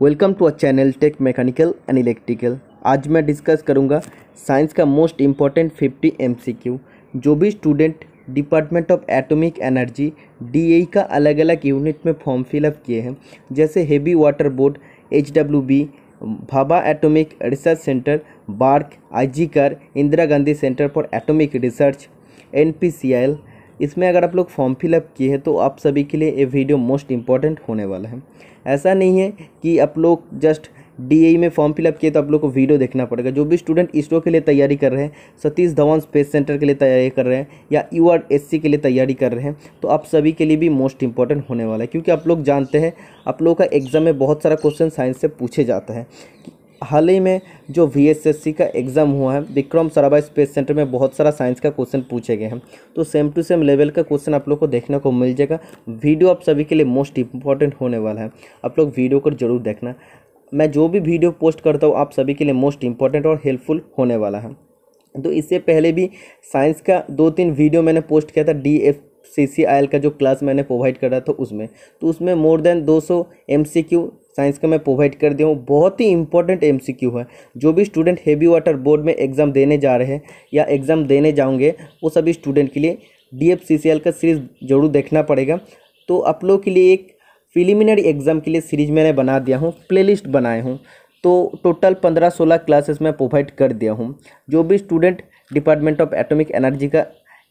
welcome to a channel tech mechanical and electrical आज मैं discuss करूंगा साइंस का मोस्ट इम्पॉर्टेंट 50 एमसीक्यू जो भी student department of atomic energy DA का अलग अलग यूनिट में फॉर्म फिलअप किए हैं जैसे heavy water board H W B Bhabha atomic research centre BARC I Indira Gandhi centre for atomic research N P C L इसमें अगर आप लोग फॉर्म फिलअप किए हैं तो आप सभी के लिए ये वीडियो मोस्ट इंपॉर्टेंट होने वाला है ऐसा नहीं है कि आप लोग जस्ट डी e में फॉर्म फिलअप किए तो आप लोग को वीडियो देखना पड़ेगा जो भी स्टूडेंट इसरो के लिए तैयारी कर रहे हैं सतीश धवन स्पेस सेंटर के लिए तैयारी कर रहे हैं या यू आर एस सी के लिए तैयारी कर रहे हैं तो आप सभी के लिए भी मोस्ट इंपॉर्टेंट होने वाला है क्योंकि आप लोग जानते हैं आप लोगों का एग्ज़ाम में बहुत सारा क्वेश्चन साइंस से पूछे जाता है हाल ही में जो वी का एग्ज़ाम हुआ है विक्रम सराबा स्पेस सेंटर में बहुत सारा साइंस का क्वेश्चन पूछे गए हैं तो सेम टू सेम लेवल का क्वेश्चन आप लोग को देखने को मिल जाएगा वीडियो आप सभी के लिए मोस्ट इंपॉर्टेंट होने वाला है आप लोग वीडियो को जरूर देखना मैं जो भी वीडियो पोस्ट करता हूँ आप सभी के लिए मोस्ट इंपॉर्टेंट और हेल्पफुल होने वाला है तो इससे पहले भी साइंस का दो तीन वीडियो मैंने पोस्ट किया था D F C C I L का जो क्लास मैंने प्रोवाइड करा था उसमें तो उसमें मोर देन 200 सौ साइंस का मैं प्रोवाइड कर दिया हूँ बहुत ही इंपॉर्टेंट एमसीक्यू है जो भी स्टूडेंट हेवी वाटर बोर्ड में एग्ज़ाम देने जा रहे हैं या एग्ज़ाम देने जाऊँगे वो सभी स्टूडेंट के लिए डी का सीरीज़ ज़रूर देखना पड़ेगा तो आप लोग के लिए एक प्रिलिमिनरी एग्ज़ाम के लिए सीरीज़ मैंने बना दिया हूँ प्ले बनाए हूँ तो टोटल पंद्रह सोलह क्लासेस मैं प्रोवाइड कर दिया हूँ जो भी student department of atomic energy का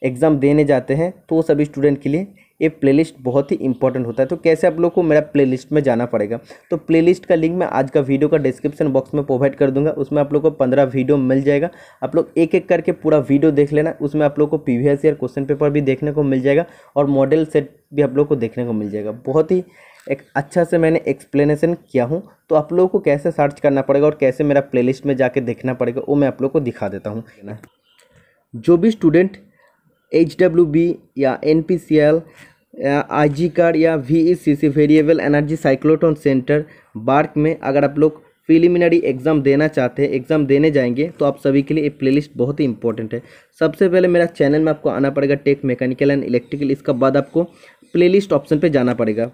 एग्ज़ाम देने जाते हैं तो वो सभी स्टूडेंट के लिए ये प्लेलिस्ट बहुत ही इंपॉर्टेंट होता है तो कैसे आप लोग को मेरा प्लेलिस्ट में जाना पड़ेगा तो प्लेलिस्ट का लिंक मैं आज का वीडियो का डिस्क्रिप्शन बॉक्स में प्रोवाइड कर दूंगा उसमें आप लोग को पंद्रह वीडियो मिल जाएगा आप लोग एक एक करके पूरा वीडियो देख लेना उसमें आप लोग को पी वी क्वेश्चन पेपर भी देखने को मिल जाएगा और मॉडल सेट भी आप लोग को देखने को मिल जाएगा बहुत ही एक अच्छा से मैंने एक्सप्लेनेशन किया हूँ तो आप लोगों को कैसे सर्च करना पड़ेगा और कैसे मेरा प्लेलिस्ट में जाके देखना पड़ेगा वो मैं आप लोग को दिखा देता हूँ जो भी स्टूडेंट एच डब्ल्यू बी या N P C L I card या V variable energy cyclotron centre BARC में अगर आप लोग प्रिलिमिनरी एग्ज़ाम देना चाहते हैं एग्ज़ाम देने जाएंगे तो आप सभी के लिए ये प्लेलिस्ट बहुत ही इंपॉर्टेंट है सबसे पहले मेरा चैनल में आपको आना पड़ेगा टेक मैकेनिकल एंड इलेक्ट्रिकल इसका बाद आपको प्लेलिस्ट ऑप्शन पे जाना पड़ेगा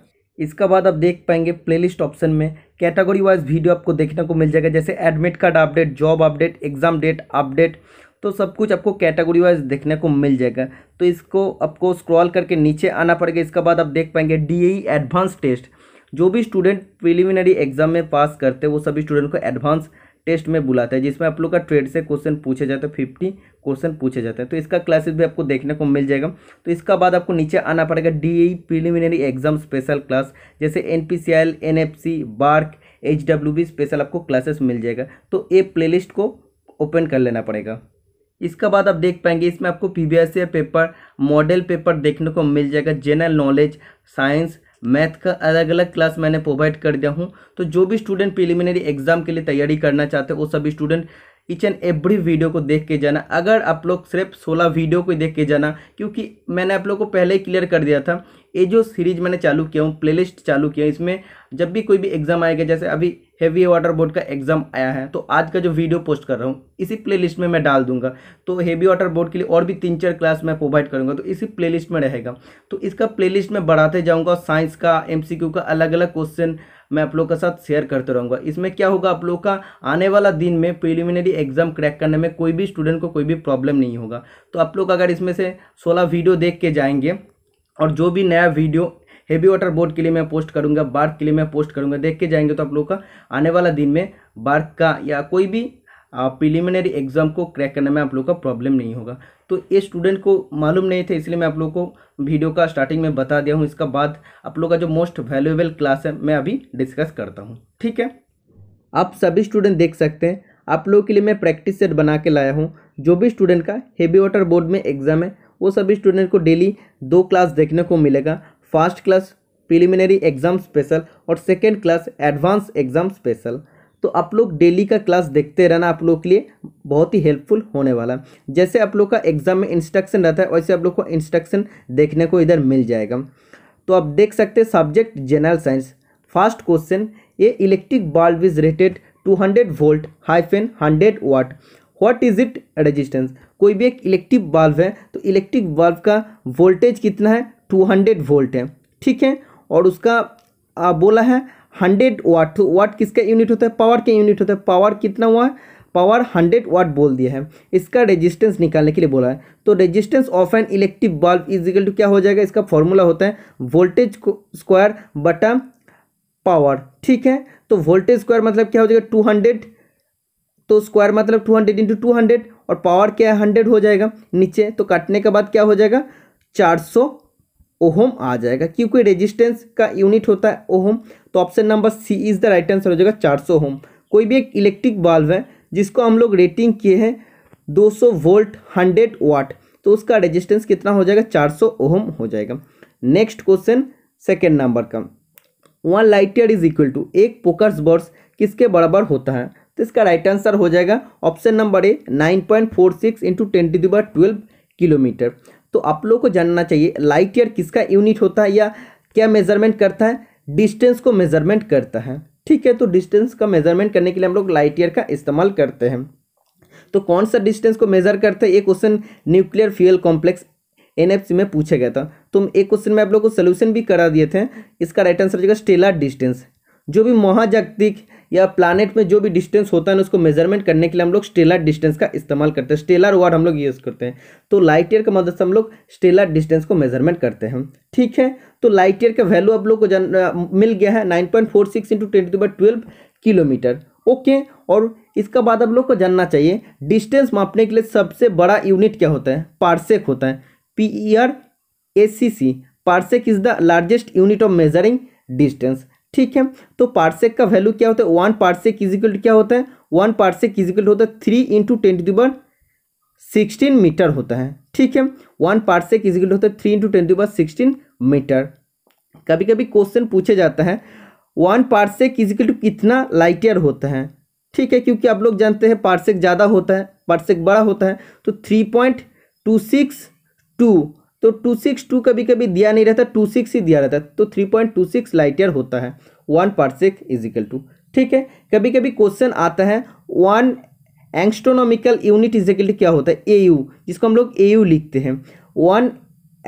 इसका बाद आप देख पाएंगे प्लेलिस्ट ऑप्शन में कैटेगरी वाइज वीडियो आपको देखने को मिल जाएगा जैसे admit card update job update exam date update तो सब कुछ आपको कैटेगरी वाइज देखने को मिल जाएगा तो इसको आपको स्क्रॉल करके नीचे आना पड़ेगा इसके बाद आप देख पाएंगे डी एडवांस टेस्ट जो भी स्टूडेंट प्रिलिमिनरी एग्जाम में पास करते हैं वो सभी स्टूडेंट को एडवांस टेस्ट में बुलाते हैं जिसमें आप लोग का ट्रेड से क्वेश्चन पूछे जाते हैं फिफ्टी क्वेश्चन पूछे जाते हैं तो इसका क्लासेस भी आपको देखने को मिल जाएगा तो इसका बाद आपको नीचे आना पड़ेगा the preliminary exam special class जैसे N P C L N F C BARC H W B special आपको क्लासेस मिल जाएगा तो ये प्लेलिस्ट को ओपन कर लेना पड़ेगा इसके बाद आप देख पाएंगे इसमें आपको पी पेपर मॉडल पेपर देखने को मिल जाएगा जनरल नॉलेज साइंस मैथ का अलग अलग क्लास मैंने प्रोवाइड कर दिया हूँ तो जो भी स्टूडेंट प्रिलिमिनरी एग्जाम के लिए तैयारी करना चाहते हैं वो सभी student each and every video को देख के जाना अगर आप लोग सिर्फ 16 वीडियो को देख के जाना क्योंकि मैंने आप लोग को पहले ही क्लियर कर दिया था ये जो सीरीज मैंने चालू किया हूँ प्ले चालू किया इसमें जब भी कोई भी एग्ज़ाम आएगा जैसे अभी हैवी वाटर बोर्ड का एग्जाम आया है तो आज का जो वीडियो पोस्ट कर रहा हूँ इसी प्लेलिस्ट में मैं डाल दूंगा तो हैवी वाटर बोर्ड के लिए और भी तीन चार क्लास मैं प्रोवाइड करूँगा तो इसी प्लेलिस्ट में रहेगा तो इसका प्लेलिस्ट मैं बढ़ाते जाऊँगा साइंस का एम का अलग अलग क्वेश्चन मैं आप लोग के साथ शेयर करते रहूँगा इसमें क्या होगा आप लोग का आने वाला दिन में प्रिलिमिनरी एग्जाम क्रैक करने में कोई भी स्टूडेंट को कोई भी प्रॉब्लम नहीं होगा तो आप लोग अगर इसमें से सोलह वीडियो देख के जाएंगे और जो भी नया वीडियो हेवी वाटर बोर्ड के लिए मैं पोस्ट करूँगा बार्थ के लिए मैं पोस्ट करूँगा देख के जाएंगे तो आप लोग का आने वाला दिन में बार्थ का या कोई भी प्रिलिमिनरी एग्जाम को क्रैक करने में आप लोग का प्रॉब्लम नहीं होगा तो ये स्टूडेंट को मालूम नहीं थे इसलिए मैं आप लोग को वीडियो का स्टार्टिंग में बता दिया हूँ इसका बाद आप लोग का जो मोस्ट वैल्यूएबल क्लास है मैं अभी डिस्कस करता हूँ ठीक है आप सभी स्टूडेंट देख सकते हैं आप लोगों के लिए मैं प्रैक्टिस सेट बना के लाया हूँ जो भी स्टूडेंट का हेवी वाटर बोर्ड में एग्ज़ाम है वो सभी स्टूडेंट को डेली दो क्लास देखने को मिलेगा first class preliminary exam special और second class advance exam special तो आप लोग डेली का क्लास देखते रहना आप लोग के लिए बहुत ही हेल्पफुल होने वाला है जैसे आप लोग का एग्ज़ाम में इंस्ट्रक्शन रहता है वैसे आप लोग को इंस्ट्रक्शन देखने को इधर मिल जाएगा तो आप देख सकते हैं subject general science first question ये electric bulb is rated two hundred volt hyphen hundred watt what is it resistance कोई भी एक इलेक्ट्रिक बल्ब है तो इलेक्ट्रिक बल्ब का वोल्टेज कितना है टू हंड्रेड वोल्ट है ठीक है और उसका आ, बोला है हंड्रेड वाट वाट किसका यूनिट होता है पावर के यूनिट होता है पावर कितना हुआ है पावर हंड्रेड वाट बोल दिया है इसका रेजिस्टेंस निकालने के लिए बोला है तो resistance of an electric bulb is equal to क्या हो जाएगा इसका फॉर्मूला होता है वोल्टेज स्क्वायर बटा पावर ठीक है तो वोल्टेज स्क्वायर मतलब क्या हो जाएगा टू हंड्रेड तो स्क्वायर मतलब two hundred into two hundred और पावर क्या है हंड्रेड हो जाएगा नीचे तो काटने के बाद क्या हो जाएगा चार सौ ओहम आ जाएगा क्योंकि रेजिस्टेंस का यूनिट होता है ओहम तो option number C is the right answer हो जाएगा चार सौ ओहम कोई भी एक इलेक्ट्रिक बल्ब है जिसको हम लोग रेटिंग किए हैं 200 वोल्ट 100 वाट तो उसका रेजिस्टेंस कितना हो जाएगा 400 ओहम हो जाएगा नेक्स्ट क्वेश्चन सेकेंड नंबर का one light is equal to एक पोकर्स बर्स किसके बराबर होता है तो इसका राइट आंसर हो जाएगा option number A nine point four six into twenty twelve kilometre तो आप लोग को जानना चाहिए लाइट ईयर किसका यूनिट होता है या क्या मेजरमेंट करता है डिस्टेंस को मेजरमेंट करता है ठीक है तो डिस्टेंस का मेजरमेंट करने के लिए हम लोग लाइट ईयर का इस्तेमाल करते हैं तो कौन सा डिस्टेंस को मेजर करते हैं ये question nuclear fuel complex NFC में पूछा गया था तो एक क्वेश्चन में आप लोग को सोल्यूशन भी करा दिए थे इसका राइट आंसर हो जाएगा स्टेलर डिस्टेंस जो भी महाजागतिक या प्लानट में जो भी डिस्टेंस होता है ना उसको मेजरमेंट करने के लिए हम लोग स्टेलर डिस्टेंस का इस्तेमाल करते हैं स्टेलर वर्ड हम लोग यूज़ करते हैं तो लाइट ईयर की मदद से हम लोग स्टेलर डिस्टेंस को मेजरमेंट करते हैं ठीक है तो लाइट ईयर का वैल्यू आप लोग को जन, मिल गया है nine point four six into two by twelve kilometre okay और इसका बाद आप लोग को जानना चाहिए डिस्टेंस मापने के लिए सबसे बड़ा यूनिट क्या होता है पार्सेक होता है P E R A C C parsec is the largest unit of measuring distance ठीक है तो पार्सेक का वैल्यू क्या होता है वन पार्सेक इजिकल क्या होता है वन पार्सेक इजिकल होता है three into ten to the sixteen metre होता है ठीक है वन पार्सेक इजिकल होता है three into ten to the sixteen metre कभी कभी क्वेश्चन पूछे जाता है वन पार्सेक इजिकल टू कितना लाइटियर होता है ठीक है क्योंकि आप लोग जानते हैं पार्सेक ज़्यादा होता है पार्सेक बड़ा होता है तो three point two six two तो टू सिक्स टू कभी कभी दिया नहीं रहता टू सिक्स ही दिया रहता है तो three point two six light year होता है वन पार्सेक इजिकल टू ठीक है कभी कभी क्वेश्चन आता है one astronomical unit is equal to क्या होता है ए यू जिसको हम लोग ए यू लिखते हैं one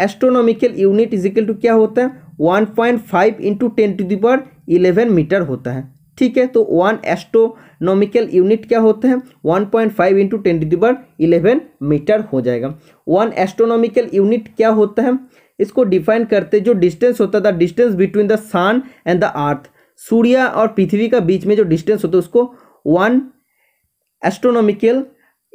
astronomical unit is equal to क्या होता है one point five into ten to the power eleven metre होता है ठीक है तो वन एस्ट्रो नोमिकल यूनिट क्या होते हैं one point five into ten डिबर इलेवन मीटर हो जाएगा वन एस्ट्रोनोमिकल यूनिट क्या होता है इसको डिफाइन करते जो डिस्टेंस होता था distance between the sun and the earth सूर्य और पृथ्वी का बीच में जो डिस्टेंस होता है उसको वन एस्ट्रोनॉमिकल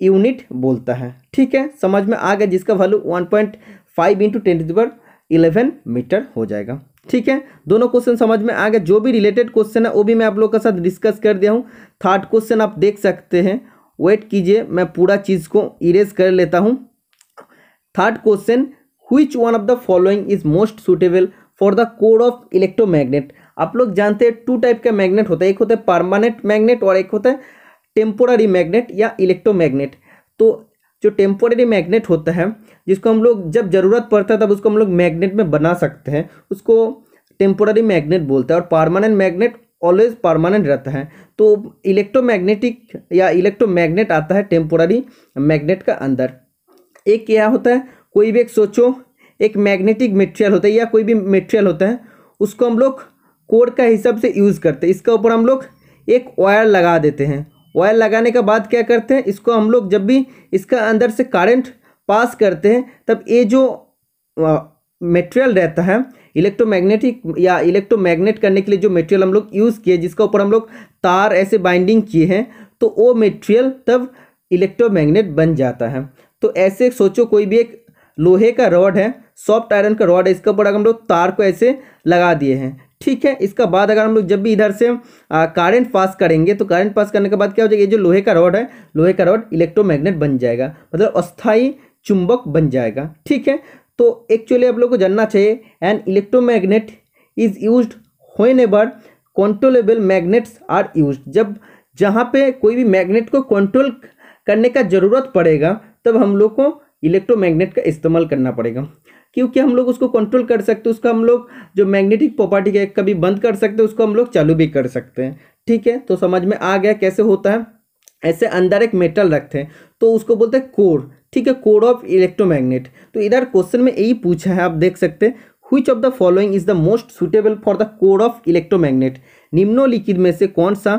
यूनिट बोलता है ठीक है समझ में आ गया जिसका value one point five into ten डिबर इलेवन मीटर हो जाएगा ठीक है दोनों क्वेश्चन समझ में आ गए जो भी रिलेटेड क्वेश्चन है वो भी मैं आप लोग के साथ डिस्कस कर दिया हूँ थर्ड क्वेश्चन आप देख सकते हैं वेट कीजिए मैं पूरा चीज़ को इरेज कर लेता हूँ third question which one of the following is most suitable for the code of electromagnet आप लोग जानते हैं टू टाइप का मैग्नेट होता है एक होता है परमानेंट मैग्नेट और एक होता है टेम्पोरारी मैग्नेट या इलेक्ट्रोमैग्नेट तो जो टेम्पोरेरी मैग्नेट होता है जिसको हम लोग जब ज़रूरत पड़ता है तब उसको हम लोग मैग्नेट में बना सकते हैं उसको टेम्पोरेरी मैग्नेट बोलते हैं और परमानेंट मैग्नेट ऑलवेज परमानेंट रहता है तो इलेक्ट्रोमैग्नेटिक या इलेक्ट्रोमैग्नेट आता है टेम्पोररी मैग्नेट का अंदर एक क्या होता है कोई भी एक सोचो एक मैग्नेटिक मटेरियल होता है या कोई भी मटेरियल होता है उसको हम लोग कोड का हिसाब से यूज़ करते हैं इसके ऊपर हम लोग एक वायर लगा देते हैं वायर लगाने के बाद क्या करते हैं इसको हम लोग जब भी इसका अंदर से करंट पास करते हैं तब ये जो मटेरियल रहता है इलेक्ट्रोमैग्नेटिक या इलेक्ट्रोमैग्नेट करने के लिए जो मटेरियल हम लोग यूज़ किए जिसका ऊपर हम लोग तार ऐसे बाइंडिंग किए हैं तो वो मटेरियल तब इलेक्ट्रोमैग्नेट बन जाता है तो ऐसे सोचो कोई भी एक लोहे का रॉड है सॉफ्ट आयरन का रॉड है इसके ऊपर अगर हम लोग तार को ऐसे लगा दिए हैं ठीक है इसका बाद अगर हम लोग जब भी इधर से करंट पास करेंगे तो करंट पास करने के बाद क्या हो जाएगा ये जो लोहे का रॉड है लोहे का रॉड इलेक्ट्रोमैग्नेट बन जाएगा मतलब अस्थाई चुंबक बन जाएगा ठीक है तो एक्चुअली आप लोग को जानना चाहिए an electromagnet is use whenever controllable magnets are use जब जहाँ पे कोई भी मैग्नेट को कंट्रोल करने का ज़रूरत पड़ेगा तब हम लोग को इलेक्ट्रोमैग्नेट का इस्तेमाल करना पड़ेगा क्योंकि हम लोग उसको कंट्रोल कर सकते हैं उसको हम लोग जो मैग्नेटिक प्रॉपर्टी है कभी बंद कर सकते हैं उसको हम लोग चालू भी कर सकते हैं ठीक है तो समझ में आ गया कैसे होता है ऐसे अंदर एक मेटल रखते हैं तो उसको बोलते हैं कोर ठीक है कोर ऑफ इलेक्ट्रोमैग्नेट तो इधर क्वेश्चन में यही पूछा है आप देख सकते हैं which of the following is the most suitable for the core of electromagnet निम्नलिखित में से कौन सा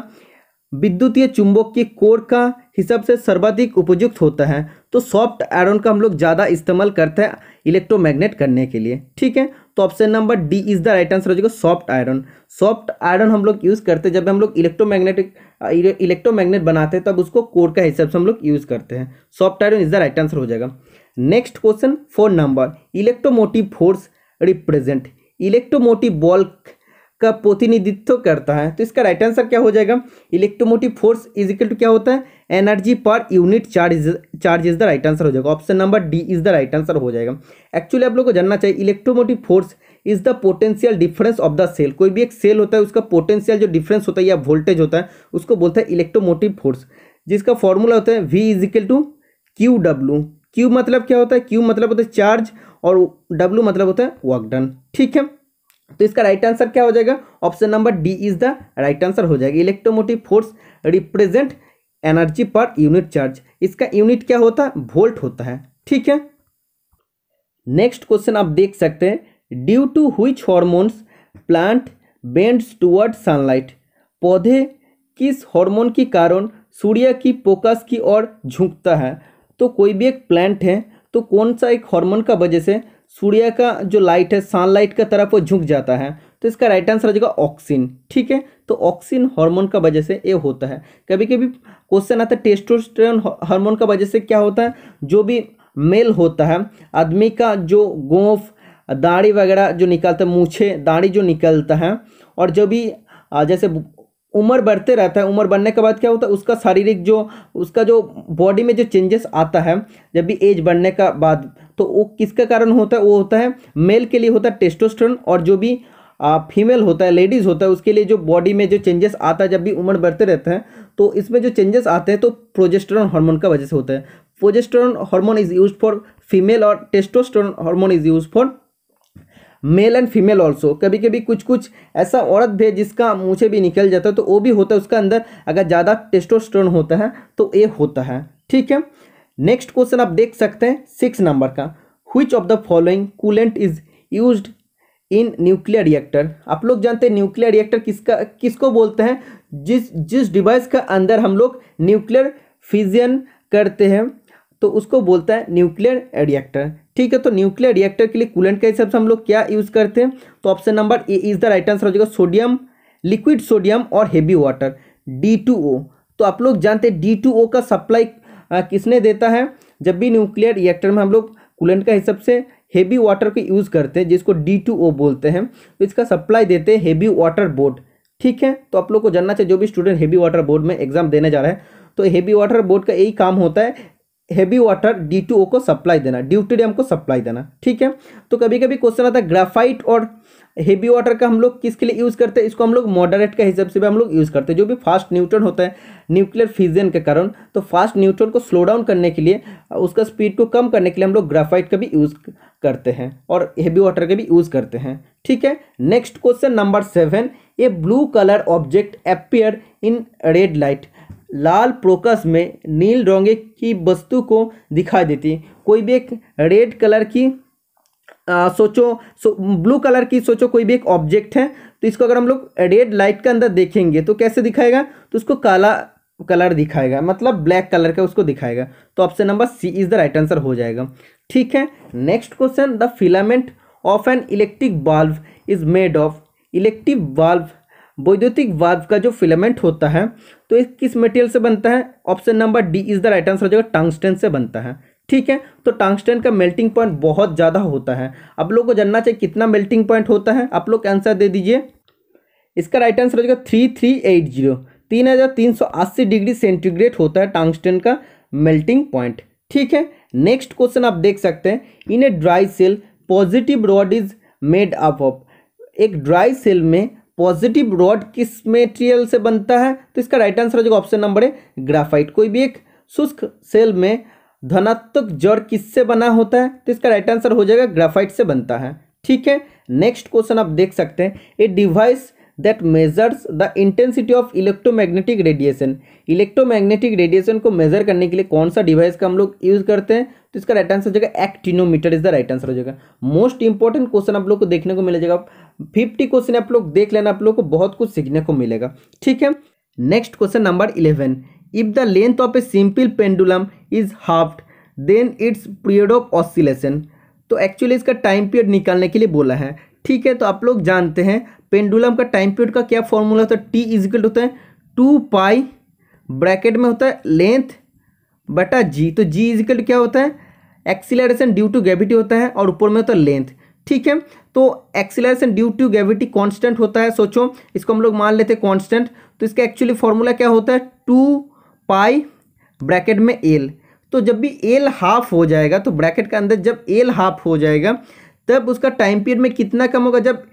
विद्युतीय चुंबक के कोर का हिसाब से सर्वाधिक उपयुक्त होता है तो सॉफ्ट आयरन का हम लोग ज़्यादा इस्तेमाल करते हैं इलेक्ट्रोमैग्नेट करने के लिए ठीक है तो option number D is the right answer हो जाएगा सॉफ्ट आयरन सॉफ्ट आयरन हम लोग यूज़ करते हैं जब हम लोग इलेक्ट्रोमैग्नेटिक इलेक्ट्रोमैग्नेट बनाते हैं तब उसको कोर का हिसाब से हम लोग यूज़ करते हैं soft iron is the right answer हो जाएगा next question four number electromotive force represent electromotive बॉल का प्रतिनिधित्व करता है तो इसका राइट आंसर क्या हो जाएगा electromotive force is equal to क्या होता है energy per unit charge charge is the right answer हो जाएगा option number D is the right answer हो जाएगा एक्चुअली आप लोग को जानना चाहिए electromotive force is the potential difference of the cell कोई भी एक सेल होता है उसका पोटेंशियल जो डिफरेंस होता है या वोल्टेज होता है उसको बोलता है इलेक्ट्रोमोटिव फोर्स जिसका फॉर्मूला होता है V is equal to Q W Q मतलब क्या होता है क्यू मतलब होता है चार्ज और डब्ल्यू मतलब होता है वर्क डन ठीक है तो इसका राइट आंसर क्या हो जाएगा option number D is the right answer हो जाएगा electromotive force represent energy per unit charge इसका यूनिट क्या होता है वोल्ट होता है ठीक है नेक्स्ट क्वेश्चन आप देख सकते हैं due to which hormones plant bends toward sunlight पौधे किस हार्मोन के कारण सूर्य की फोकस की ओर झुकता है तो कोई भी एक प्लांट है तो कौन सा एक हार्मोन का वजह से सूर्य का जो लाइट है सनलाइट का तरफ वो झुक जाता है तो इसका राइट आंसर आ जाएगा ऑक्सीन ठीक है तो ऑक्सीन हार्मोन का वजह से ये होता है कभी कभी क्वेश्चन आता है टेस्टोस्टेरोन हार्मोन का वजह से क्या होता है जो भी मेल होता है आदमी का जो गोफ दाढ़ी वगैरह जो निकलता है मूछे दाढ़ी जो निकलता है और जो भी जैसे उम्र बढ़ते रहता है उम्र बढ़ने के बाद क्या होता है उसका शारीरिक जो उसका जो बॉडी में जो चेंजेस आता है जब भी एज बढ़ने का बाद तो वो किसका कारण होता है वो होता है मेल के लिए होता है टेस्टोस्टेरोन और जो भी फीमेल होता है लेडीज़ होता है उसके लिए जो बॉडी में जो चेंजेस आता है जब भी उम्र बढ़ते रहते हैं तो इसमें जो चेंजेस आते हैं तो प्रोजेस्टोरन हार्मोन का वजह से होता है progesterone hormone is use for female और testosterone hormone is use for male and female also कभी कभी कुछ कुछ ऐसा औरत भी है जिसका मुझे भी निकल जाता है तो वो भी होता है उसका अंदर अगर ज़्यादा टेस्टोस्टेरॉन होता है तो ये होता है ठीक है नेक्स्ट क्वेश्चन आप देख सकते हैं सिक्स नंबर का which of the following coolant is use in nuclear reactor आप लोग जानते हैं न्यूक्लियर रिएक्टर किसका किसको बोलते हैं जिस जिस डिवाइस का अंदर हम लोग न्यूक्लियर फिजियन करते हैं तो उसको बोलता है न्यूक्लियर रिएक्टर ठीक है तो न्यूक्लियर रिएक्टर के लिए कूलेंट के हिसाब से हम लोग क्या यूज़ करते हैं तो option number A is the right answer हो जाएगा सोडियम लिक्विड सोडियम और heavy water D two O तो आप लोग जानते हैं डी टू ओ का सप्लाई हाँ, किसने देता है जब भी न्यूक्लियर रिएक्टर में हम लोग कूलेंट का हिसाब से हेवी वाटर को यूज़ करते हैं जिसको डी टू ओ बोलते हैं तो इसका सप्लाई देते हैं हेवी वाटर बोर्ड ठीक है तो आप लोग को जानना चाहिए जो भी स्टूडेंट हेवी वाटर बोर्ड में एग्जाम देने जा रहे हैं तो हेवी वाटर बोर्ड का यही काम होता है heavy water D two O को सप्लाई देना ड्यूटेरियम को सप्लाई देना ठीक है तो कभी कभी क्वेश्चन आता है ग्राफाइट और हेवी वाटर का हम लोग किसके लिए यूज़ करते हैं इसको हम लोग मॉडरेट के हिसाब से भी हम लोग यूज़ करते हैं जो भी फास्ट न्यूट्रॉन होता है न्यूक्लियर फिजन के कारण तो फास्ट न्यूट्रॉन को स्लो डाउन करने के लिए उसका स्पीड को कम करने के लिए हम लोग ग्राफाइट का भी यूज़ करते हैं और हेवी वाटर का भी यूज़ करते हैं ठीक है next question number seven a blue colour object appear in red light लाल प्रोकस में नील रोंगे की वस्तु को दिखाई देती कोई भी एक रेड कलर की आ, सोचो सो ब्लू कलर की सोचो कोई भी एक ऑब्जेक्ट है तो इसको अगर हम लोग रेड लाइट के अंदर देखेंगे तो कैसे दिखाएगा तो उसको काला कलर दिखाएगा मतलब ब्लैक कलर का उसको दिखाएगा तो option number C is the right answer हो जाएगा ठीक है next question the filament of an electric bulb is made of electric bulb वैद्युतिक बल्ब का जो फिलामेंट होता है तो किस मटेरियल से बनता है option number D is the right answer हो जाएगा टंगस्टन से बनता है ठीक है तो टंगस्टन का मेल्टिंग पॉइंट बहुत ज़्यादा होता है आप लोग को जानना चाहिए कितना मेल्टिंग पॉइंट होता है आप लोग आंसर दे दीजिए इसका राइट आंसर हो जाएगा थ्री थ्री एट जीरो तीन हज़ार तीन सौ अस्सी डिग्री सेंटीग्रेड होता है टंगस्टन का मेल्टिंग पॉइंट ठीक है नेक्स्ट क्वेश्चन आप देख सकते हैं in a dry cell positive rod is made up of एक ड्राई सेल में पॉजिटिव रॉड किस मेटेरियल से बनता है तो इसका राइट आंसर हो जाएगा ऑप्शन नंबर ए ग्राफाइट कोई भी एक शुष्क सेल में धनात्मक जड़ किससे बना होता है तो इसका राइट आंसर हो जाएगा ग्राफाइट से बनता है ठीक है नेक्स्ट क्वेश्चन आप देख सकते हैं a device that measures the intensity of electromagnetic radiation electromagnetic radiation को मेजर करने के लिए कौन सा डिवाइस का हम लोग यूज करते हैं तो इसका राइट आंसर हो जाएगा actinometer is the right answer हो जाएगा मोस्ट इंपॉर्टेंट क्वेश्चन आप लोग को देखने को मिल जाएगा फिफ्टी क्वेश्चन आप लोग देख लेना आप लोग को बहुत कुछ सीखने को मिलेगा ठीक है next question number eleven if the length of a simple pendulum is half then its period of oscillation तो एक्चुअली इसका टाइम पीरियड निकालने के लिए बोला है ठीक है तो आप लोग जानते हैं पेंडुलम का टाइम पीरियड का क्या फॉर्मूला होता है टी इजिकल होता है टू पाई ब्रैकेट में होता है लेंथ बटा जी तो जी इजिकल क्या होता है एक्सीलरेशन ड्यू टू ग्रेविटी होता है और ऊपर में होता है लेंथ ठीक है तो acceleration due to gravity constant होता है सोचो इसको हम लोग मान लेते हैं कांस्टेंट तो इसका एक्चुअली फॉर्मूला क्या होता है टू पाई ब्रैकेट में एल तो जब भी एल हाफ हो जाएगा तो ब्रैकेट के अंदर जब एल हाफ हो जाएगा तब उसका टाइम पीरियड में कितना कम होगा जब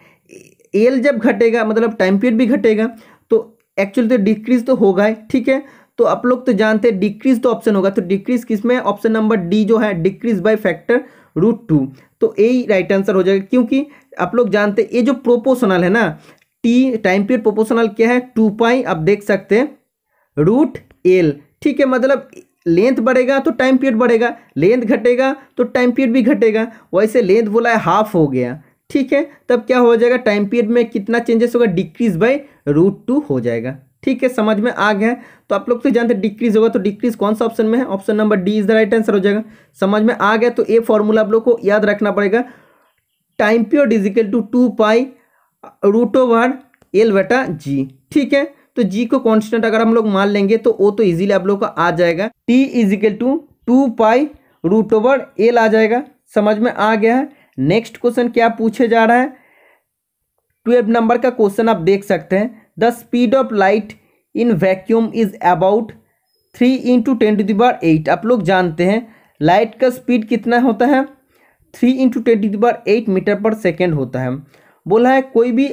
एल जब घटेगा मतलब टाइम पीरियड भी घटेगा तो एक्चुअली तो डिक्रीज तो होगा ही ठीक है तो आप लोग तो जानते हैं डिक्रीज तो ऑप्शन होगा तो डिक्रीज किस में ऑप्शन नंबर डी जो है decreases by factor root two तो यही राइट आंसर हो जाएगा क्योंकि आप लोग जानते ये जो प्रोपोर्शनल है ना टी टाइम पीरियड प्रोपोर्शनल क्या है टू पाई आप देख सकते हैं रूट एल ठीक है मतलब लेंथ बढ़ेगा तो टाइम पीरियड बढ़ेगा लेंथ घटेगा तो टाइम पीरियड भी घटेगा वैसे लेंथ बोला है हाफ हो गया ठीक है तब क्या हो जाएगा टाइम पीरियड में कितना चेंजेस होगा डिक्रीज बाई रूट टू हो जाएगा ठीक है समझ में आ गया तो आप लोग तो जानते हैं डिक्रीज होगा तो डिक्रीज कौन सा ऑप्शन में है option number D is the right answer हो जाएगा समझ में आ गया तो ये फॉर्मूला आप लोग को याद रखना पड़ेगा time period equal to two pi root over L बटा जी ठीक है तो जी को कॉन्स्टेंट अगर हम लोग मान लेंगे तो वो तो इजीली आप लोग का आ जाएगा T equal to two pi root over L आ जाएगा समझ में आ गया है नेक्स्ट क्वेश्चन क्या पूछे जा रहा है ट्वेल्व नंबर का क्वेश्चन आप देख सकते हैं the speed of light in vacuum is about three into ten to दार एट आप लोग जानते हैं लाइट का स्पीड कितना होता है three into ten to eight meter per second होता है बोला है कोई भी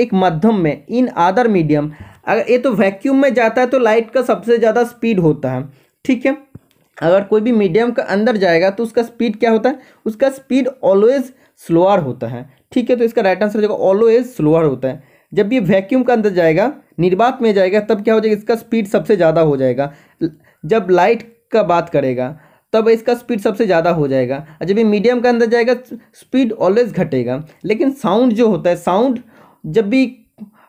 एक मध्यम में इन अदर मीडियम अगर ये तो वैक्यूम में जाता है तो लाइट का सबसे ज़्यादा स्पीड होता है ठीक है अगर कोई भी मीडियम का अंदर जाएगा तो उसका स्पीड क्या होता है उसका स्पीड ऑलवेज स्लोअर होता है ठीक है तो इसका राइट आंसर जाएगा ऑलवेज स्लोअर होता है जब ये वैक्यूम का अंदर जाएगा निर्वात में जाएगा तब क्या हो जाएगा इसका स्पीड सबसे ज़्यादा हो जाएगा जब लाइट का बात करेगा तब इसका स्पीड सबसे ज़्यादा हो जाएगा जब ये मीडियम का अंदर जाएगा स्पीड ऑलवेज घटेगा लेकिन साउंड जो होता है साउंड जब भी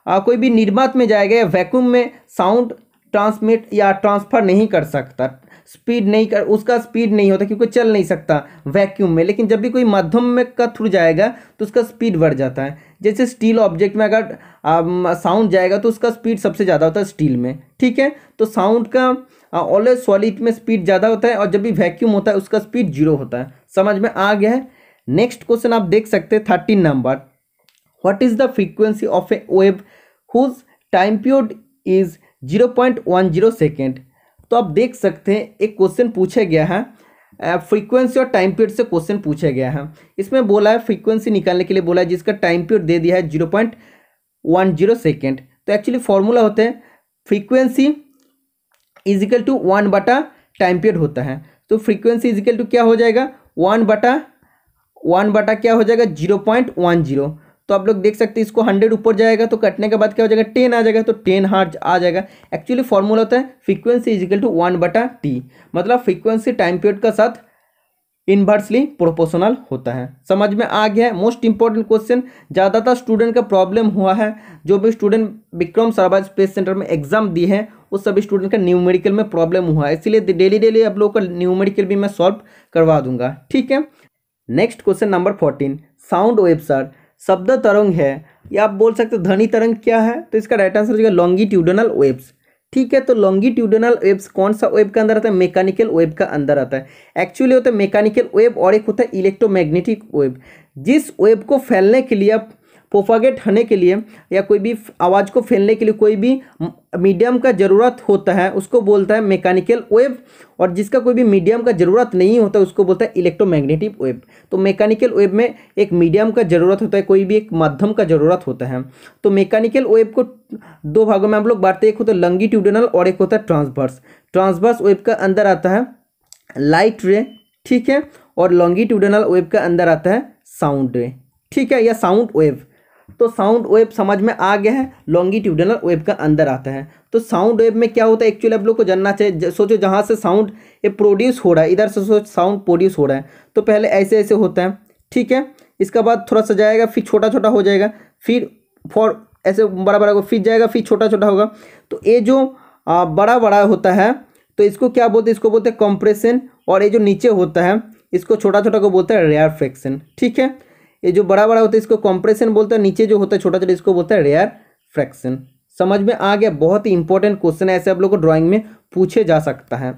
आ, कोई भी निर्मात में जाएगा या वैक्यूम में साउंड ट्रांसमिट या ट्रांसफ़र नहीं कर सकता स्पीड नहीं कर उसका स्पीड नहीं होता क्योंकि चल नहीं सकता वैक्यूम में लेकिन जब भी कोई माध्यम में का थ्रू जाएगा तो उसका स्पीड बढ़ जाता है जैसे स्टील ऑब्जेक्ट में अगर साउंड जाएगा तो उसका स्पीड सबसे ज़्यादा होता है स्टील में ठीक है तो साउंड का ऑलवेज सॉलिड में स्पीड ज़्यादा होता है और जब भी वैक्यूम होता है उसका स्पीड जीरो होता है समझ में आ गया है नेक्स्ट क्वेश्चन आप देख सकते हैं thirteen number what is the frequency of a wave whose time period is zero point one zero second तो आप देख सकते हैं एक क्वेश्चन पूछा गया है फ्रीक्वेंसी और टाइम पीरियड से क्वेश्चन पूछा गया है इसमें बोला है फ्रीक्वेंसी निकालने के लिए बोला है जिसका टाइम पीरियड दे दिया है zero point one zero second तो एक्चुअली फॉर्मूला होता है फ्रीक्वेंसी इजिकल टू वन बटा टाइम पीरियड होता है तो फ्रीक्वेंसी इजिकल टू क्या हो जाएगा वन बटा वन बटा क्या हो जाएगा जीरो पॉइंट वन जीरो तो आप लोग देख सकते हैं इसको हंड्रेड ऊपर जाएगा तो कटने के बाद क्या हो जाएगा टेन आ जाएगा तो टेन हार्ट आ जाएगा एक्चुअली फॉर्मूला होता है फ्रीक्वेंसी इजिकल टू वन बटा टी मतलब फ्रीक्वेंसी टाइम पीरियड का साथ इन्वर्सली प्रोपोर्शनल होता है समझ में आ गया है मोस्ट इंपॉर्टेंट क्वेश्चन ज़्यादातर स्टूडेंट का प्रॉब्लम हुआ है जो भी student Vikram Sarabhai space centre में एग्जाम दिए हैं उस सभी स्टूडेंट का न्यूमेरिकल में प्रॉब्लम हुआ है इसलिए डेली डेली आप लोगों का न्यूमेरिकल भी मैं सॉल्व करवा दूंगा ठीक है next question number fourteen sound wave सर शब्द तरंग है या आप बोल सकते हो ध्वनि तरंग क्या है तो इसका राइट आंसर हो जाएगा लॉन्गिट्यूडनल वेब्स ठीक है तो लॉन्गिट्यूडनल वेब्स कौन सा वेब का अंदर आता है मैकेनिकल वेब का अंदर आता है एक्चुअली होता है मैकेनिकल वेब और एक होता है इलेक्ट्रोमैग्नेटिक वेब जिस वेब को फैलने के लिए आप प्रोफागेट होने के लिए या कोई भी आवाज़ को फैलने के लिए कोई भी मीडियम का ज़रूरत होता है उसको बोलता है मैकेनिकल वेव और जिसका कोई भी मीडियम का ज़रूरत नहीं होता उसको बोलता है इलेक्ट्रोमैग्नेटिक वेव तो मैकेनिकल वेव में एक मीडियम का ज़रूरत होता है कोई भी एक माध्यम का ज़रूरत होता है तो मैकेनिकल वेव को दो भागों में हम लोग बांटते हैं एक होता है लंगिट्यूडनल और एक होता है ट्रांसवर्स ट्रांसवर्स वेव का अंदर आता है लाइट रे ठीक है और लॉन्गिट्यूडनल वेव का अंदर आता है साउंड रे ठीक है या साउंड वेव तो साउंड वेब समझ में आ गया है लॉन्गिट्यूडनल वेब का अंदर आता है तो साउंड वेब में क्या होता है एक्चुअली आप लोग को जानना चाहिए सोचो जहाँ से साउंड ये प्रोड्यूस हो रहा है इधर से सोच साउंड प्रोड्यूस हो रहा है तो पहले ऐसे ऐसे होता है ठीक है इसका बाद थोड़ा सा जाएगा फिर छोटा छोटा हो जाएगा फिर फॉर ऐसे बड़ा बड़ा फिर जाएगा फिर छोटा छोटा होगा तो ये जो आ, बड़ा बड़ा होता है तो इसको क्या बोलते हैं इसको बोलते हैं कॉम्प्रेशन और ये जो नीचे होता है इसको छोटा छोटा को बोलते हैं रेयर फ्रैक्शन ठीक है ये जो बड़ा बड़ा होता है इसको कॉम्प्रेशन बोलता है नीचे जो होता है छोटा छोटा इसको बोलता है रेयर फ्रैक्शन समझ में आ गया बहुत ही इंपॉर्टेंट क्वेश्चन है ऐसे आप लोग को ड्राइंग में पूछे जा सकता है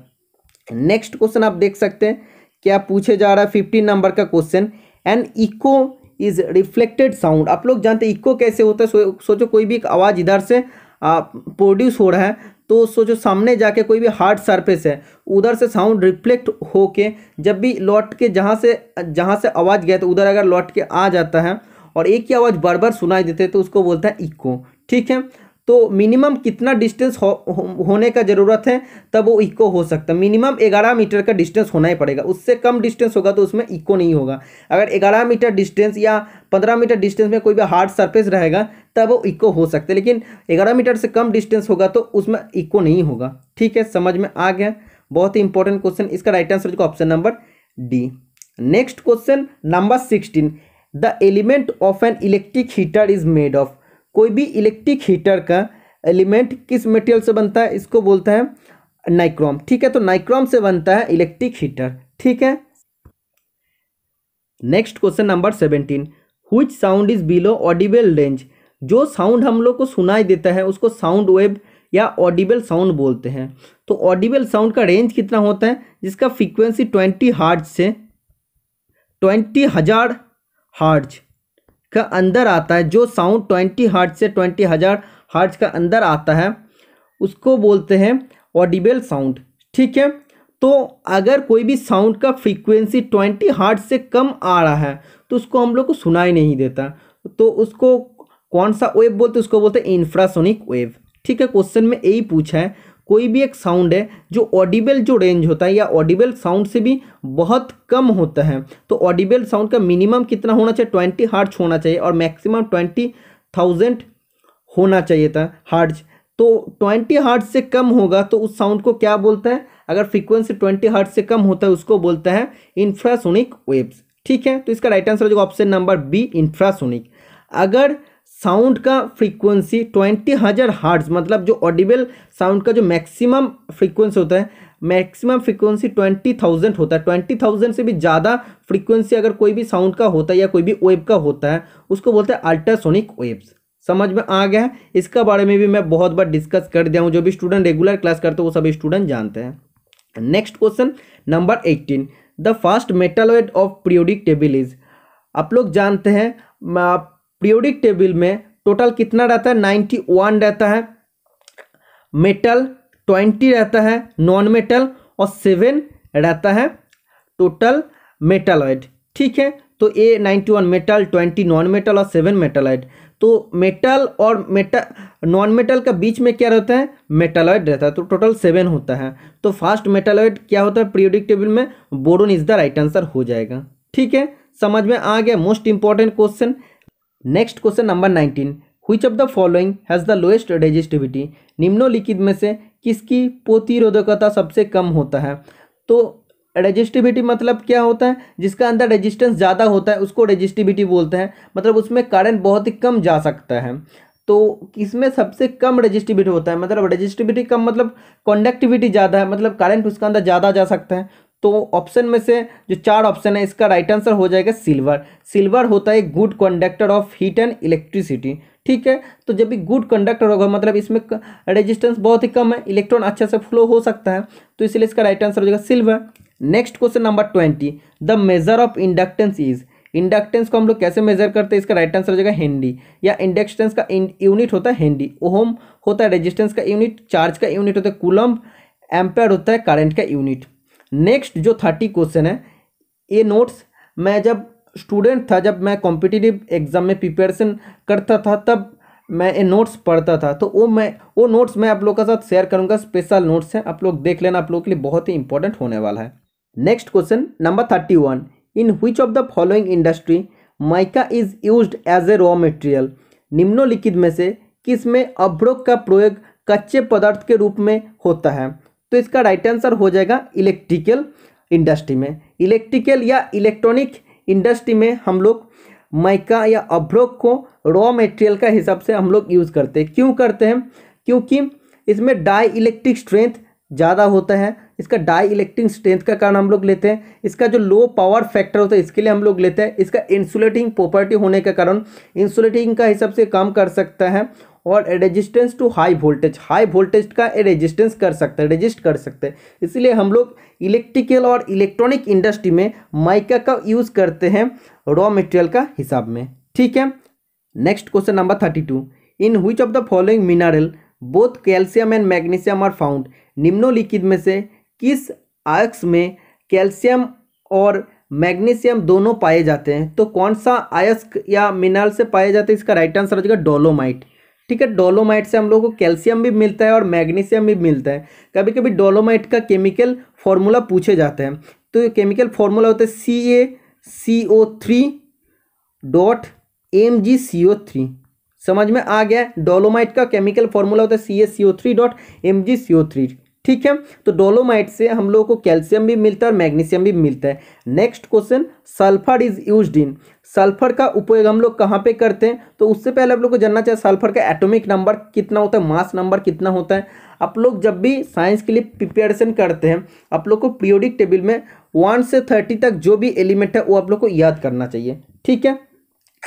नेक्स्ट क्वेश्चन आप देख सकते हैं क्या पूछे जा रहा है फिफ्टीन नंबर का question and echo is reflected sound आप लोग जानते हैं इको कैसे होता है सो, सोचो कोई भी एक आवाज़ इधर से प्रोड्यूस हो रहा है तो सो जो सामने जाके कोई भी हार्ड सरफेस है उधर से साउंड रिफ्लेक्ट होके जब भी लौट के जहाँ से जहाँ से आवाज़ गया तो उधर अगर लौट के आ जाता है और एक ही आवाज़ बार बार सुनाई देते तो उसको बोलता है इको ठीक है तो मिनिमम कितना डिस्टेंस हो, हो, होने का ज़रूरत है तब वो इको हो सकता है मिनिमम ग्यारह मीटर का डिस्टेंस होना ही पड़ेगा उससे कम डिस्टेंस होगा तो उसमें इको नहीं होगा अगर ग्यारह मीटर डिस्टेंस या पंद्रह मीटर डिस्टेंस में कोई भी हार्ड सरफेस रहेगा तब वो इको हो सकते लेकिन ग्यारह मीटर से कम डिस्टेंस होगा तो उसमें इको नहीं होगा ठीक है समझ में आ गया बहुत ही इंपॉर्टेंट क्वेश्चन इसका right answer option number D next question number sixteen the element of an electric heater is made of कोई भी इलेक्ट्रिक हीटर का एलिमेंट किस मटेरियल से बनता है इसको बोलता है नाइक्रोम ठीक है तो नाइक्रोम से बनता है इलेक्ट्रिक हीटर ठीक है next question number seventeen which sound is below audible range जो साउंड हम लोग को सुनाई देता है उसको साउंड वेब या ऑडिबल साउंड बोलते हैं तो ऑडिबल साउंड का रेंज कितना होता है जिसका फ्रीक्वेंसी ट्वेंटी हार्ट से ट्वेंटी हज़ार हार्ट का अंदर आता है जो साउंड ट्वेंटी हार्ट से ट्वेंटी हज़ार हार्ट का अंदर आता है उसको बोलते हैं ऑडिबल साउंड ठीक है तो अगर कोई भी साउंड का फ्रीक्वेंसी ट्वेंटी हार्ट से कम आ रहा है तो उसको हम लोग को सुनाई नहीं देता तो उसको कौन सा वेव बोलते उसको बोलते हैं इंफ्रासोनिक वेव ठीक है क्वेश्चन में यही पूछा है कोई भी एक साउंड है जो ऑडिबल जो रेंज होता है या ऑडिबल साउंड से भी बहुत कम होता है तो ऑडिबल साउंड का मिनिमम कितना होना चाहिए ट्वेंटी हार्ट्स होना चाहिए और मैक्सिमम ट्वेंटी थाउजेंड होना चाहिए था हार्ट्स तो ट्वेंटी हार्ट से कम होगा तो उस साउंड को क्या बोलता है अगर फ्रिक्वेंसी ट्वेंटी हार्ट से कम होता है उसको बोलता है इंफ्रासोनिक वेव्स ठीक है तो इसका राइट आंसर होगा ऑप्शन नंबर बी इंफ्रासोनिक अगर साउंड का फ्रीक्वेंसी ट्वेंटी हज़ार हार्ट्स मतलब जो ऑडिबल साउंड का जो मैक्सिमम फ्रीक्वेंसी होता है मैक्सिमम फ्रीक्वेंसी ट्वेंटी थाउजेंड होता है ट्वेंटी थाउजेंड से भी ज़्यादा फ्रीक्वेंसी अगर कोई भी साउंड का होता है या कोई भी वेब का होता है उसको बोलते हैं अल्ट्रासोनिक वेब्स समझ में आ गया है इसका बारे में भी मैं बहुत बार डिस्कस कर दिया हूँ जो भी स्टूडेंट रेगुलर क्लास करते हैं वो सभी स्टूडेंट जानते हैं next question number eighteen the first metalloid of periodic table is आप लोग जानते हैं पीरियोडिक टेबल में टोटल कितना रहता है नाइन्टी वन रहता है मेटल ट्वेंटी रहता है नॉन मेटल और सेवन रहता है टोटल मेटलॉइड ठीक है तो a ninety one metal twenty non metal और सेवन मेटलॉइड तो मेटल और मेटल नॉन मेटल का बीच में क्या रहता है मेटलॉइड रहता है तो टोटल सेवन होता है तो फर्स्ट मेटलॉइड क्या होता है पीरियोडिक टेबल में boron is the right answer हो जाएगा ठीक है समझ में आ गया most important question next question number nineteen which of the following has the lowest resistivity निम्नोलिखित में से किसकी प्रतिरोधकता सबसे कम होता है तो रेजिस्टिविटी मतलब क्या होता है जिसका अंदर रेजिस्टेंस ज़्यादा होता है उसको रेजिस्टिविटी बोलते हैं मतलब उसमें करंट बहुत ही कम जा सकता है तो इसमें सबसे कम रजिस्टिविटी होता है मतलब रजिस्टिविटी कम मतलब कॉन्डक्टिविटी ज़्यादा है मतलब करंट उसका अंदर ज़्यादा जा सकता है तो ऑप्शन में से जो चार ऑप्शन है इसका राइट आंसर हो जाएगा सिल्वर सिल्वर होता है good conductor of heat and electricity ठीक है तो जब भी गुड कंडक्टर होगा मतलब इसमें रेजिस्टेंस बहुत ही कम है इलेक्ट्रॉन अच्छे से फ्लो हो सकता है तो इसलिए इसका राइट आंसर हो जाएगा silver next question number twenty the measure of inductance is inductance को हम लोग कैसे मेजर करते हैं इसका राइट आंसर हो जाएगा हेंडी या इंडक्टेंस का यूनिट होता है हेंडी ओहम होता है रेजिस्टेंस का यूनिट चार्ज का यूनिट होता है कुलम्ब एम्पेयर होता है करंट का यूनिट नेक्स्ट जो थर्टी क्वेश्चन है ये नोट्स मैं जब स्टूडेंट था जब मैं कॉम्पिटिटिव एग्ज़ाम में प्रिपरेशन करता था तब मैं ये नोट्स पढ़ता था तो वो मैं वो नोट्स मैं आप लोग के साथ शेयर करूंगा स्पेशल नोट्स हैं आप लोग देख लेना आप लोगों के लिए बहुत ही इंपॉर्टेंट होने वाला है next question number thirty one in which of the following industry mica is use as a raw material निम्नोलिखित में से किस में अभ्रोक का प्रयोग कच्चे पदार्थ के रूप में होता है तो इसका राइट आंसर हो जाएगा इलेक्ट्रिकल इंडस्ट्री में इलेक्ट्रिकल या इलेक्ट्रॉनिक इंडस्ट्री में हम लोग माइका या अभ्रोक को रॉ मटेरियल का हिसाब से हम लोग यूज़ करते हैं क्यों करते हैं क्योंकि इसमें डाई इलेक्ट्रिक स्ट्रेंथ ज़्यादा होता है इसका डाई इलेक्ट्रिक स्ट्रेंथ का कारण हम लोग लेते हैं इसका जो लो पावर फैक्टर होता है इसके लिए हम लोग लेते हैं इसका इंसुलेटिंग प्रॉपर्टी होने के कारण इंसुलेटिंग का हिसाब से काम कर सकता है और resistance to high voltage high voltage का रेजिस्टेंस कर सकते हैं रेजिस्ट कर सकते हैं इसलिए हम लोग इलेक्ट्रिकल और इलेक्ट्रॉनिक इंडस्ट्री में माइका का यूज़ करते हैं रॉ मटेरियल का हिसाब में ठीक है next question number thirty two in which of the following mineral both calcium and magnesium are found निम्नोलिखित में से किस आयक्स में कैल्शियम और मैग्नीशियम दोनों पाए जाते हैं तो कौन सा आयस्क या मिनरल से पाए जाते हैं इसका राइट आंसर हो जाएगा डोलोमाइट ठीक है डोलोमाइट से हम लोगों को कैल्शियम भी मिलता है और मैग्नीशियम भी मिलता है कभी कभी डोलोमाइट का केमिकल फॉर्मूला पूछे जाते हैं तो ये केमिकल फॉर्मूला होता है C A C O three dot M G C O three समझ में आ गया डोलोमाइट का केमिकल फॉर्मूला होता है C A C O three dot M G C O three ठीक है तो डोलोमाइट से हम लोगों को कैल्शियम भी मिलता है और मैग्नीशियम भी मिलता है next question sulphur is use in sulphur का उपयोग हम लोग कहाँ पे करते हैं तो उससे पहले आप लोग को जानना चाहिए सल्फर का एटॉमिक नंबर कितना होता है मास नंबर कितना होता है आप लोग जब भी साइंस के लिए प्रिपेरेशन करते हैं आप लोग को पीरियोडिक टेबल में वन से थर्टी तक जो भी एलिमेंट है वो आप लोग को याद करना चाहिए ठीक है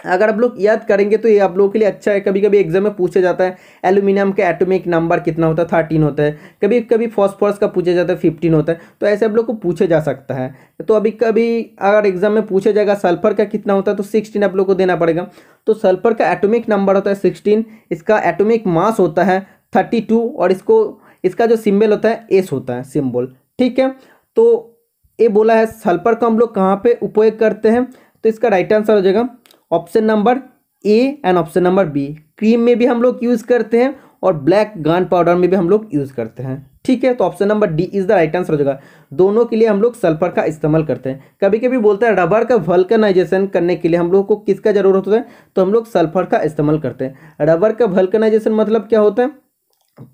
अगर आप लोग याद करेंगे तो ये आप लोगों के लिए अच्छा है कभी कभी एग्जाम में पूछा जाता है एल्यूमिनियम का एटॉमिक नंबर कितना होता है थर्टीन होता है कभी कभी फॉस्फोरस का पूछा जाता है फिफ्टीन होता है तो ऐसे आप लोग को पूछा जा सकता है तो अभी कभी अगर एग्जाम में पूछा जाएगा सल्फर का कितना होता है तो सिक्सटीन आप लोग को देना पड़ेगा तो सल्फर का एटोमिक नंबर होता है सिक्सटीन इसका एटोमिक मास होता है थर्टी टू और इसको इसका जो सिम्बल होता है एस होता है सिम्बल ठीक है तो ये बोला है सल्फर का हम लोग कहाँ पर उपयोग करते हैं तो इसका राइट आंसर हो जाएगा option number A and option number B cream में भी हम लोग यूज़ करते हैं और ब्लैक गान पाउडर में भी हम लोग यूज़ करते हैं ठीक है तो option number D is the right answer हो जाएगा दोनों के लिए हम लोग सल्फर का इस्तेमाल करते हैं कभी कभी बोलते हैं रबर का वल्कनाइजेशन करने के लिए हम लोग को किसका ज़रूरत होता है तो हम लोग सल्फर का इस्तेमाल करते हैं रबर का वल्कनाइजेशन मतलब क्या होता है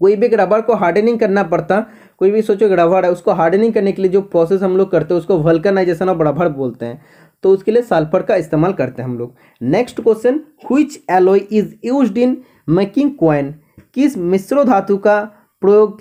कोई भी रबर को हार्डनिंग करना पड़ता कोई भी सोचो रबर है उसको हार्डनिंग करने के लिए जो प्रोसेस हम लोग करते हैं उसको वल्कनाइजेशन ऑफ रबर बोलते हैं तो उसके लिए सल्फर का इस्तेमाल करते हैं हम लोग next question which alloy is use in making coin किस मिश्रो धातु का प्रयोग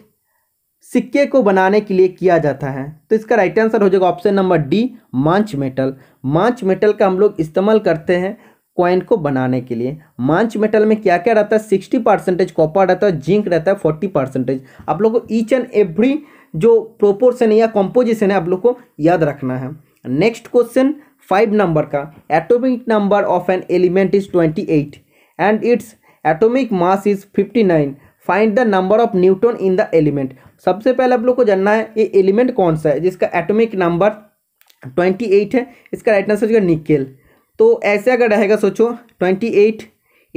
सिक्के को बनाने के लिए किया जाता है तो इसका राइट आंसर हो जाएगा ऑप्शन नंबर डी मांच मेटल मांच मेटल का हम लोग इस्तेमाल करते हैं क्वाइन को बनाने के लिए मांच मेटल में क्या क्या रहता है सिक्सटी परसेंटेज कॉपर रहता है जिंक रहता है फोर्टी परसेंटेज आप लोग को ईच एंड एवरी जो प्रोपोर्शन या कॉम्पोजिशन है आप लोग को याद रखना है नेक्स्ट क्वेश्चन फाइव नंबर का atomic number of an element is twenty eight and its atomic mass is fifty nine find the number of neutron in the element सबसे पहले आप लोग को जानना है ये एलिमेंट कौन सा है जिसका एटॉमिक नंबर ट्वेंटी एट है इसका राइट आंसर होगा निकेल तो ऐसे अगर रहेगा सोचो twenty eight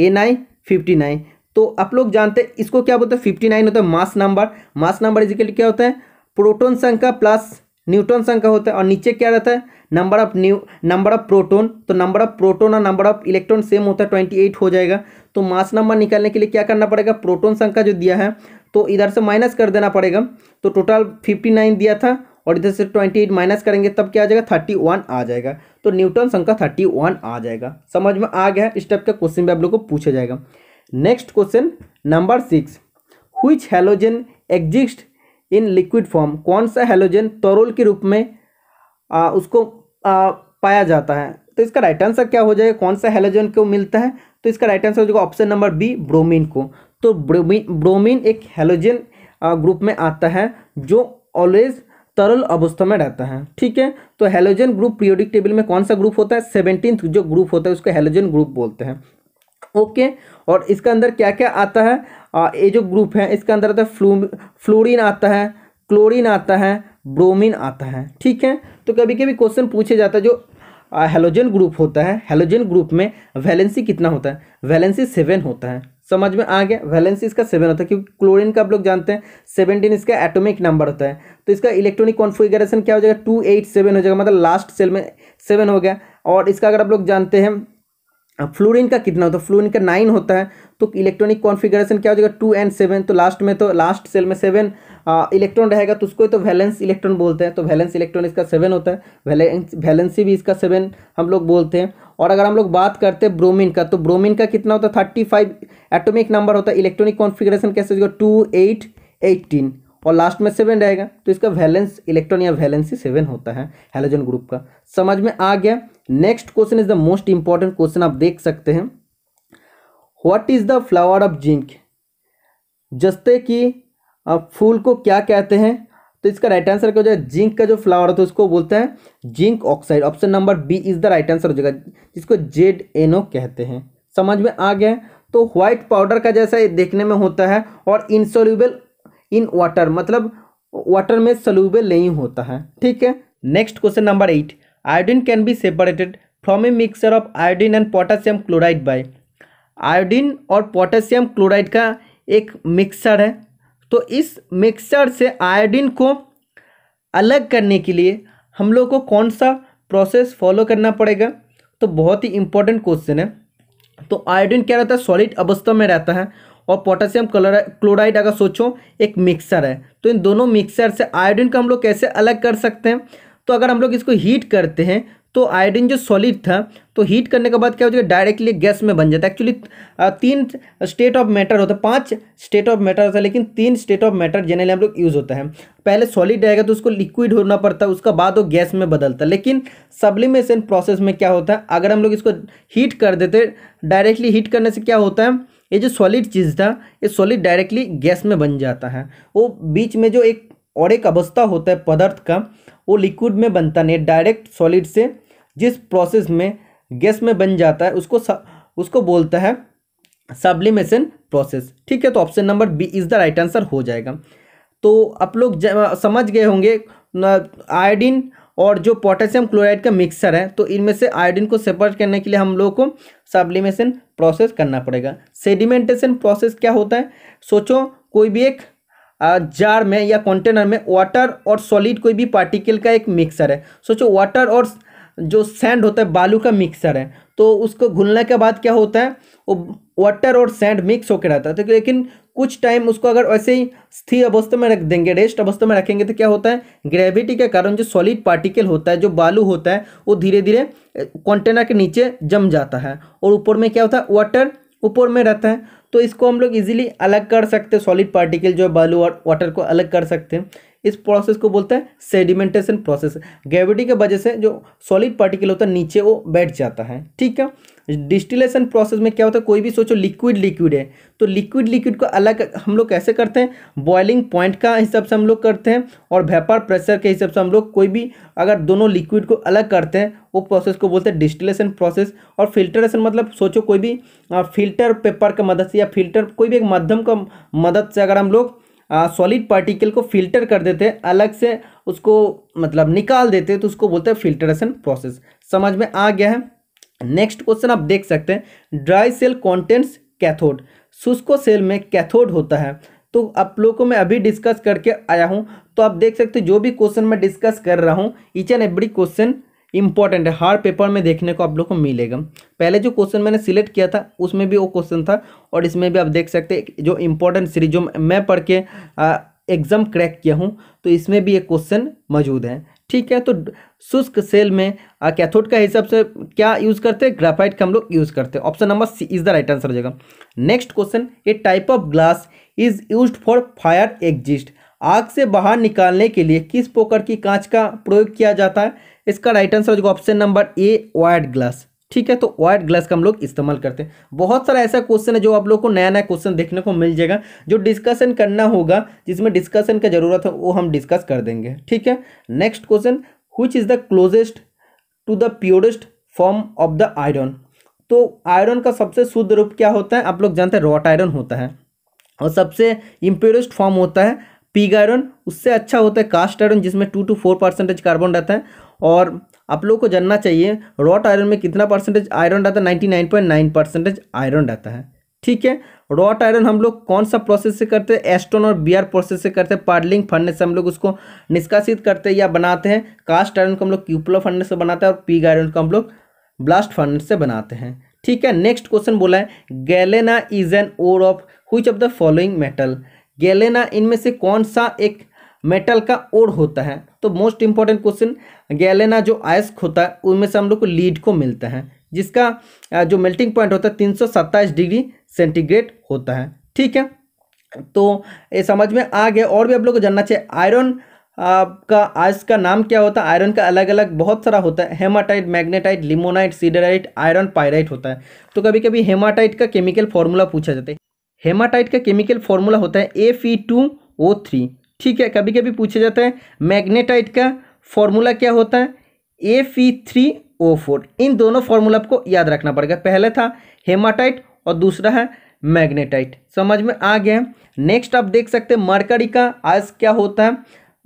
a nine fifty nine तो आप लोग जानते हैं इसको क्या बोलते हैं फिफ्टी नाइन होता है mass number mass number equal क्या होता है प्रोटोन संख्या प्लस न्यूटन संख्या होता है और नीचे क्या रहता है number of new number of proton तो नंबर ऑफ प्रोटोन और नंबर ऑफ इलेक्ट्रॉन सेम होता है ट्वेंटी एट हो जाएगा तो मास नंबर निकालने के लिए क्या करना पड़ेगा प्रोटोन संख्या जो दिया है तो इधर से माइनस कर देना पड़ेगा तो टोटल फिफ्टी नाइन दिया था और इधर से ट्वेंटी एट माइनस करेंगे तब क्या आ जाएगा थर्टी वन आ जाएगा तो न्यूटन संख्या थर्टी वन आ जाएगा समझ में आ गया इस टाइप का क्वेश्चन भी आप लोग को पूछा जाएगा next question number six which halogen exist in liquid form कौन सा हेलोजन तरोल के रूप में आ, उसको आ, पाया जाता है तो इसका राइट आंसर क्या हो जाएगा कौन सा हेलोजन को मिलता है तो इसका राइट आंसर हो जाएगा ऑप्शन नंबर बी ब्रोमीन को तो ब्रोमीन ब्रोमीन एक हेलोजन ग्रुप में आता है जो ऑलवेज तरल अवस्था में रहता है ठीक है तो हेलोजन ग्रुप पीरियोडिक टेबल में कौन सा ग्रुप होता है सेवनटीन जो ग्रुप होता है उसको हेलोजन ग्रुप बोलते हैं ओके और इसके अंदर क्या क्या आता है ये जो ग्रुप है इसके अंदर आता है फ्लू फ्लोरिन आता है क्लोरिन आता है ब्रोमिन आता है ठीक है तो कभी कभी क्वेश्चन पूछे जाता है जो हेलोजन ग्रुप होता है हेलोजन ग्रुप में वैलेंसी कितना होता है वैलेंसी सेवन होता है समझ में आ गया वैलेंसी इसका सेवन होता है क्योंकि क्लोरीन का आप लोग जानते हैं सेवनटीन इसका एटॉमिक नंबर होता है तो इसका इलेक्ट्रॉनिक कॉन्फ़िगरेशन क्या हो जाएगा टू एट सेवन हो जाएगा मतलब लास्ट सेल में सेवन हो गया और इसका अगर आप लोग जानते हैं अब फ्लोरिन का कितना होता है फ्लोरिन का नाइन होता है तो इलेक्ट्रॉनिक कॉन्फिगरेशन क्या हो जाएगा टू एंड सेवन तो लास्ट में तो लास्ट सेल में सेवन इलेक्ट्रॉन रहेगा तो उसको तो वैलेंस इलेक्ट्रॉन बोलते हैं तो वैलेंस इलेक्ट्रॉन इसका सेवन होता है वैलेंस वैलेंसी भी इसका सेवन हम लोग बोलते हैं और अगर हम लोग बात करते हैं ब्रोमिन का तो ब्रोमिन का कितना होता है थर्टी फाइव एटोमिक नंबर होता है इलेक्ट्रॉनिक कॉन्फिगरेशन कैसे हो जाएगा टू एट एट्टीन और लास्ट में सेवन रहेगा तो इसका वैलेंस इलेक्ट्रॉन या वैलेंसी सेवन होता है हेलोजन ग्रुप का समझ में आ गया next question is the most important question आप देख सकते हैं what is the flower of zinc जस्ते कि फूल को क्या कहते हैं तो इसका राइट आंसर क्या हो जाएगा जिंक का जो फ्लावर होता है उसको बोलते हैं zinc oxide option number B is the right answer हो जाएगा जिसको जेड एनओ कहते हैं समझ में आ गया तो व्हाइट पाउडर का जैसा ये देखने में होता है और इनसोल्यूबल इन वाटर मतलब वाटर में सोल्यूबल नहीं होता है ठीक है next question number eight Iodine can be separated from a mixture of iodine and potassium chloride by iodine और पोटेशियम क्लोराइड का एक मिक्सचर है तो इस मिक्सचर से आयोडिन को अलग करने के लिए हम लोग को कौन सा प्रोसेस फॉलो करना पड़ेगा तो बहुत ही इंपॉर्टेंट क्वेश्चन है तो आयोडीन क्या रहता है सॉलिड अवस्था में रहता है और पोटेशियम क्लोराइड अगर सोचो एक मिक्सर है तो इन दोनों मिक्सर से आयोडीन का हम लोग कैसे अलग कर सकते हैं तो अगर हम लोग इसको हीट करते हैं तो आयोडीन जो सॉलिड था तो हीट करने के बाद क्या हो जाएगा डायरेक्टली गैस में बन जाता है एक्चुअली तीन स्टेट ऑफ मैटर होता है पांच स्टेट ऑफ मैटर होता है लेकिन तीन स्टेट ऑफ मैटर जनरली हम लोग यूज़ होता है पहले सॉलिड रहेगा तो उसको लिक्विड होना पड़ता है उसका बाद वो गैस में बदलता है लेकिन सब्लिमेशन प्रोसेस में क्या होता है अगर हम लोग इसको हीट कर देते डायरेक्टली हीट करने से क्या होता है ये जो सॉलिड चीज़ था ये सॉलिड डायरेक्टली गैस में बन जाता है वो बीच में जो एक और एक अवस्था होता है पदार्थ का वो लिक्विड में बनता नहीं डायरेक्ट सॉलिड से जिस प्रोसेस में गैस में बन जाता है उसको उसको बोलता है सब्लिमेशन प्रोसेस ठीक है तो option number B is the right answer हो जाएगा तो आप लोग समझ गए होंगे आयोडीन और जो पोटेशियम क्लोराइड का मिक्सर है तो इनमें से आयोडीन को सेपरेट करने के लिए हम लोगों को सब्लिमेशन प्रोसेस करना पड़ेगा सेडिमेंटेशन प्रोसेस क्या होता है सोचो कोई भी एक जार में या कंटेनर में वाटर और सॉलिड कोई भी पार्टिकल का एक मिक्सर है सोचो वाटर और जो सैंड होता है बालू का मिक्सर है तो उसको घुलने के बाद क्या होता है वो वाटर और सैंड मिक्स होकर रहता है तो लेकिन कुछ टाइम उसको अगर वैसे ही स्थिर अवस्था में रख देंगे रेस्ट अवस्था में रखेंगे तो क्या होता है ग्रेविटी के कारण जो सॉलिड पार्टिकल होता है जो बालू होता है वो धीरे धीरे कंटेनर के नीचे जम जाता है और ऊपर में क्या होता है वाटर ऊपर में रहता है तो इसको हम लोग इजीली अलग कर सकते हैं सॉलिड पार्टिकल जो है बालू और वाटर को अलग कर सकते हैं इस प्रोसेस को बोलते हैं सेडिमेंटेशन प्रोसेस ग्रेविटी के वजह से जो सॉलिड पार्टिकल होता है नीचे वो बैठ जाता है ठीक है डिस्टिलेशन प्रोसेस में क्या होता है कोई भी सोचो लिक्विड लिक्विड है तो लिक्विड लिक्विड को अलग हम लोग कैसे करते हैं बॉइलिंग पॉइंट का हिसाब से हम लोग करते हैं और वेपर प्रेशर के हिसाब से हम लोग कोई भी अगर दोनों लिक्विड को अलग करते हैं वो प्रोसेस को बोलते हैं डिस्टिलेशन प्रोसेस और फिल्टरेशन मतलब सोचो कोई भी फिल्टर पेपर का मदद से या फिल्टर कोई भी एक माध्यम का मदद से अगर हम लोग सॉलिड पार्टिकल को फिल्टर कर देते हैं अलग से उसको मतलब निकाल देते हैं तो उसको बोलते हैं फिल्टरेशन प्रोसेस समझ में आ गया है नेक्स्ट क्वेश्चन आप देख सकते हैं ड्राई सेल कॉन्टेंट्स कैथोड शुष्को सेल में कैथोड होता है तो आप लोगों को मैं अभी डिस्कस करके आया हूँ तो आप देख सकते हैं जो भी क्वेश्चन मैं डिस्कस कर रहा हूँ each and every question important है हर पेपर में देखने को आप लोग को मिलेगा पहले जो क्वेश्चन मैंने सिलेक्ट किया था उसमें भी वो क्वेश्चन था और इसमें भी आप देख सकते हैं जो इम्पोर्टेंट सीरीज जो मैं पढ़ के एग्ज़ाम क्रैक किया हूँ तो इसमें भी एक क्वेश्चन मौजूद है ठीक है तो शुष्क सेल में कैथोड का हिसाब से क्या यूज़ करते हैं ग्राफाइट का हम लोग यूज़ करते हैं option number C is the right answer हो जाएगा next question a type of glass is use for fire exist आग से बाहर निकालने के लिए किस पोकर की कांच का प्रयोग किया जाता है इसका राइट आंसर हो जाएगा option number A wired glass ठीक है तो व्हाइट ग्लास का हम लोग इस्तेमाल करते हैं बहुत सारा ऐसा क्वेश्चन है जो आप लोग को नया नया क्वेश्चन देखने को मिल जाएगा जो डिस्कशन करना होगा जिसमें डिस्कशन का जरूरत है वो हम डिस्कस कर देंगे ठीक है next question which is the closest to the purest form of the iron तो आयरन का सबसे शुद्ध रूप क्या होता है आप लोग जानते हैं रॉट आयरन होता है और सबसे इम्प्योरेस्ट फॉर्म होता है पीग आयरन उससे अच्छा होता है कास्ट आयरन जिसमें two to four percentage carbon रहता है और आप लोगों को जानना चाहिए रॉट आयरन में कितना परसेंटेज आयरन रहता है ninety nine point nine percentage iron रहता है ठीक है रॉट आयरन हम लोग कौन सा प्रोसेस से करते हैं एस्टोन और बियर प्रोसेस से करते हैं पार्लिंग फर्नेस से हम लोग उसको निष्कासित करते हैं या बनाते हैं कास्ट आयरन को हम लोग क्यूपलो फर्नेस से बनाते हैं और पीग आयरन को हम लोग ब्लास्ट फर्नेस से बनाते हैं ठीक है नेक्स्ट क्वेश्चन बोला है galena is an ore of which of the following metal galena इनमें से कौन सा एक मेटल का ओर होता है तो मोस्ट इंपॉर्टेंट क्वेश्चन गैलेना जो आयस्क होता है उनमें से हम लोग को लीड को मिलता है जिसका जो मेल्टिंग पॉइंट होता है तीन डिग्री सेंटीग्रेड होता है ठीक है तो ये समझ में आ गया और भी आप लोग को जानना चाहिए आयरन का आयस का नाम क्या होता है आयरन का अलग अलग बहुत सारा होता है hematite magnetite limonite siderite iron pyrite होता है तो कभी कभी हेमाटाइट का केमिकल फॉर्मूला पूछा जाता है हेमाटाइट का केमिकल फॉर्मूला होता है ए फी टू ओ थ्री ठीक है कभी कभी पूछा जाता है मैग्नेटाइट का फॉर्मूला क्या होता है A P three O four इन दोनों फॉर्मूला आपको याद रखना पड़ेगा पहले था हेमाटाइट और दूसरा है मैग्नेटाइट समझ में आ गया नेक्स्ट आप देख सकते हैं मरकरी का आज क्या होता है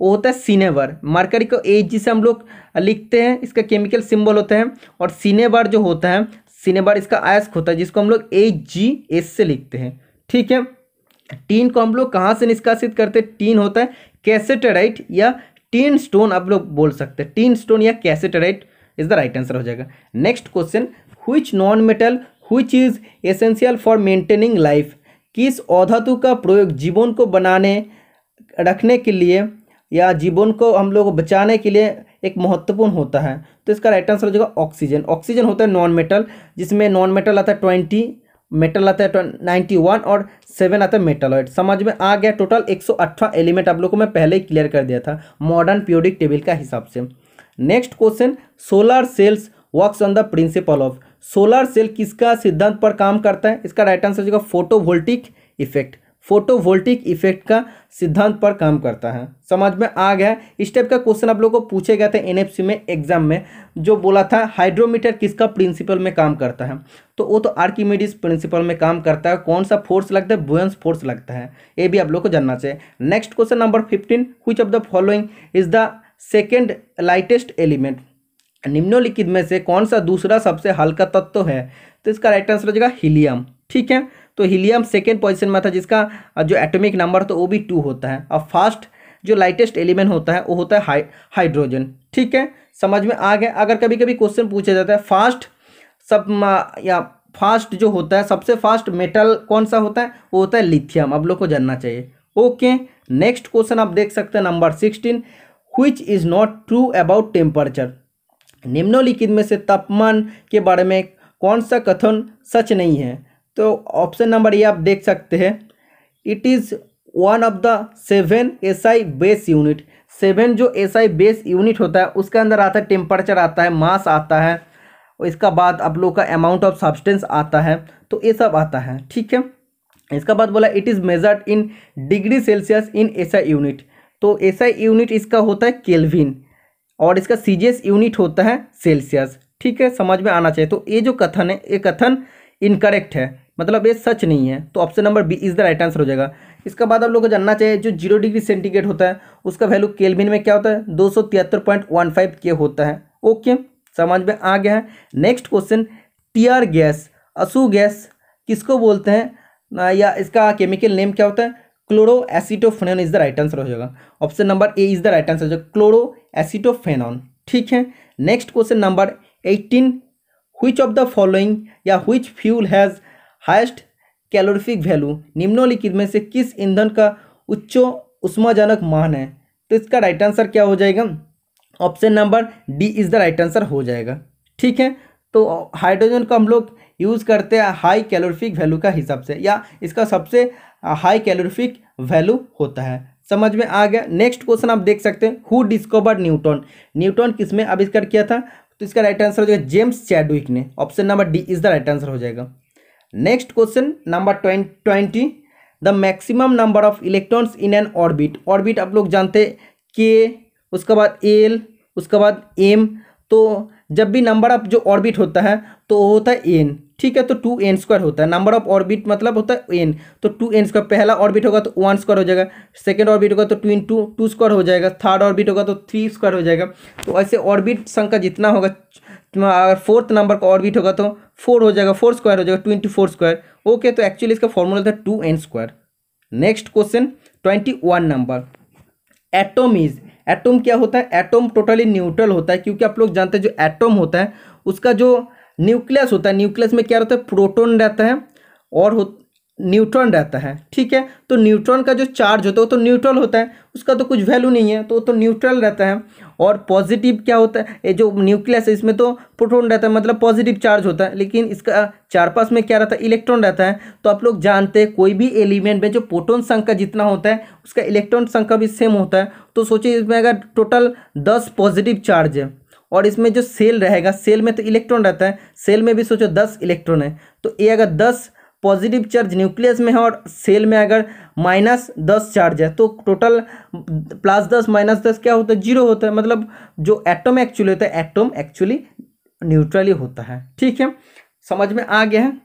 वो होता है सीनेवर मरकरी को एच जी से हम लोग लिखते हैं इसका केमिकल सिंबल होता है और सीनेवर जो होता है सीनेबार इसका आयस्क होता है जिसको हम लोग एच जी एस से लिखते हैं ठीक है टीन को हम लोग कहाँ से निष्कासित करते हैं टीन होता है कैसेटेराइट या टीन स्टोन आप लोग बोल सकते हैं टीन स्टोन या cassiterite is the right answer हो जाएगा next question which non metal which is essential for maintaining life किस औधातु का प्रयोग जीवन को बनाने रखने के लिए या जीवन को हम लोग बचाने के लिए एक महत्वपूर्ण होता है तो इसका राइट आंसर हो जाएगा ऑक्सीजन ऑक्सीजन होता है नॉन मेटल जिसमें नॉन मेटल आता है ट्वेंटी मेटल आता है नाइन्टी तो वन और सेवन आता है मेटलॉइड समझ में आ गया टोटल एक सौ अठारह एलिमेंट आप लोग को मैं पहले ही क्लियर कर दिया था मॉडर्न पीरियोडिक टेबल का हिसाब से next question solar cells works on the principle of solar cell किसका सिद्धांत पर काम करता है इसका राइट आंसर जो फोटोवोल्टिक इफेक्ट फोटोवोल्टिक इफेक्ट का सिद्धांत पर काम करता है समझ में आ गया इस टाइप का क्वेश्चन आप लोगों को पूछे गए थे एनएफसी में एग्जाम में जो बोला था हाइड्रोमीटर किसका प्रिंसिपल में काम करता है तो वो तो आर्किमेडिस प्रिंसिपल में काम करता है कौन सा फोर्स लगता है बुएंस फोर्स लगता है ये भी आप लोग को जानना चाहिए next question number fifteen which of the following is the second lightest element निम्नोलिखित में से कौन सा दूसरा सबसे हल्का तत्व तो है तो इसका राइट आंसर हो जाएगा हीलियम ठीक है तो हीलियम सेकेंड पोजिशन में था जिसका जो एटोमिक नंबर था वो भी टू होता है और फास्ट जो लाइटेस्ट एलिमेंट होता है वो होता है हाइड्रोजन ठीक है समझ में आ गया अगर कभी कभी क्वेश्चन पूछा जाता है फास्ट सब या फास्ट जो होता है सबसे फास्ट मेटल कौन सा होता है वो होता है लिथियम आप लोग को जानना चाहिए ओके नेक्स्ट क्वेश्चन आप देख सकते हैं number sixteen which is not true about temperature निम्नोलिखित में से तापमान के बारे में कौन सा कथन सच नहीं है तो ऑप्शन नंबर ये आप देख सकते हैं it is one of the seven S I base unit seven जो एस आई बेस यूनिट होता है उसके अंदर आता है टेम्परेचर आता है मास आता है और इसका बाद आप लोग का अमाउंट ऑफ सब्सटेंस आता है तो ये सब आता है ठीक है इसका बाद बोला it is measured in degree Celsius in S I unit तो एस आई यूनिट इसका होता है केल्विन और इसका सी जी एस यूनिट होता है सेल्सियस ठीक है समझ में आना चाहिए तो ये जो कथन है ये कथन इनकरेक्ट है मतलब ये सच नहीं है तो option number B is the right answer हो जाएगा इसके बाद आप लोग को जानना चाहिए जो जीरो डिग्री सेंटीग्रेड होता है उसका वैल्यू केल्विन में क्या होता है दो सौ तिहत्तर पॉइंट वन फाइव के होता है ओके समझ में आ गया है नेक्स्ट क्वेश्चन टीआर गैस असू गैस किसको बोलते हैं या इसका केमिकल नेम क्या होता है chloro acetophenone is the right answer हो जाएगा option number A is the right answer हो जाएगा क्लोरो एसिटोफेनॉन ठीक है next question number eighteen which of the following या which fuel has highest calorific value निम्नोलिखित में से किस ईंधन का उच्चो उष्माजनक मान है तो इसका राइट आंसर क्या हो जाएगा option number D is the right answer हो जाएगा ठीक है तो हाइड्रोजन का हम लोग यूज़ करते हैं हाई कैलोरीफिक वैल्यू का हिसाब से या इसका सबसे हाई कैलोरीफिक वैल्यू होता है समझ में आ गया नेक्स्ट क्वेश्चन आप देख सकते हैं हु डिस्कवर न्यूटन न्यूटन किसमें आविष्कार किया था तो इसका राइट आंसर हो जाएगा जेम्स चैडविक ने option number D is the right answer हो जाएगा next question number twenty the maximum number of electrons in an orbit orbit आप लोग जानते के उसके बाद एल उसके बाद एम तो जब भी नंबर ऑफ जो ऑर्बिट होता है तो होता है एन ठीक है तो टू एन स्क्वायर होता है नंबर ऑफ ऑर्बिट मतलब होता है एन तो टू एन स्क्वायर पहला ऑर्बिट होगा तो वन स्क्वायर हो जाएगा सेकेंड ऑर्बिट होगा तो two in two two square हो जाएगा थर्ड ऑर्बिट होगा तो थ्री स्क्वायर हो जाएगा तो ऐसे ऑर्बिट संख्या जितना होगा तो अगर फोर्थ नंबर का ऑर्बिट होगा तो फोर हो जाएगा फोर स्क्वायर हो जाएगा ट्वेंटी फोर स्क्वायर ओके तो एक्चुअली इसका फॉर्मूला था two n square next question twenty one number atom is atom क्या होता है एटोम टोटली न्यूट्रल होता है क्योंकि आप लोग जानते हैं जो एटोम होता है उसका जो न्यूक्लियस होता है न्यूक्लियस में क्या रहता है प्रोटोन रहता है और हो न्यूट्रॉन रहता है ठीक है तो न्यूट्रॉन का जो चार्ज होता है वो तो न्यूट्रल होता है उसका तो कुछ वैल्यू नहीं है तो वो तो न्यूट्रल रहता है और पॉजिटिव क्या होता है ये जो न्यूक्लियस है इसमें तो प्रोटोन रहता है मतलब पॉजिटिव चार्ज होता है लेकिन इसका चार पास में क्या रहता है इलेक्ट्रॉन रहता है तो आप लोग जानते हैं कोई भी एलिमेंट में जो प्रोटोन संख्या जितना होता है उसका इलेक्ट्रॉन संख्या भी सेम होता है तो सोचिए इसमें अगर टोटल दस पॉजिटिव चार्ज है और इसमें जो सेल रहेगा सेल में तो इलेक्ट्रॉन रहता है सेल में भी सोचो दस इलेक्ट्रॉन है तो ये अगर दस पॉजिटिव चार्ज न्यूक्लियस में है और सेल में अगर माइनस दस चार्ज है तो टोटल प्लस दस माइनस दस क्या होता है जीरो होता है मतलब जो एटम एक्चुअली होता है एटम एक्चुअली न्यूट्रली होता है ठीक है समझ में आ गया है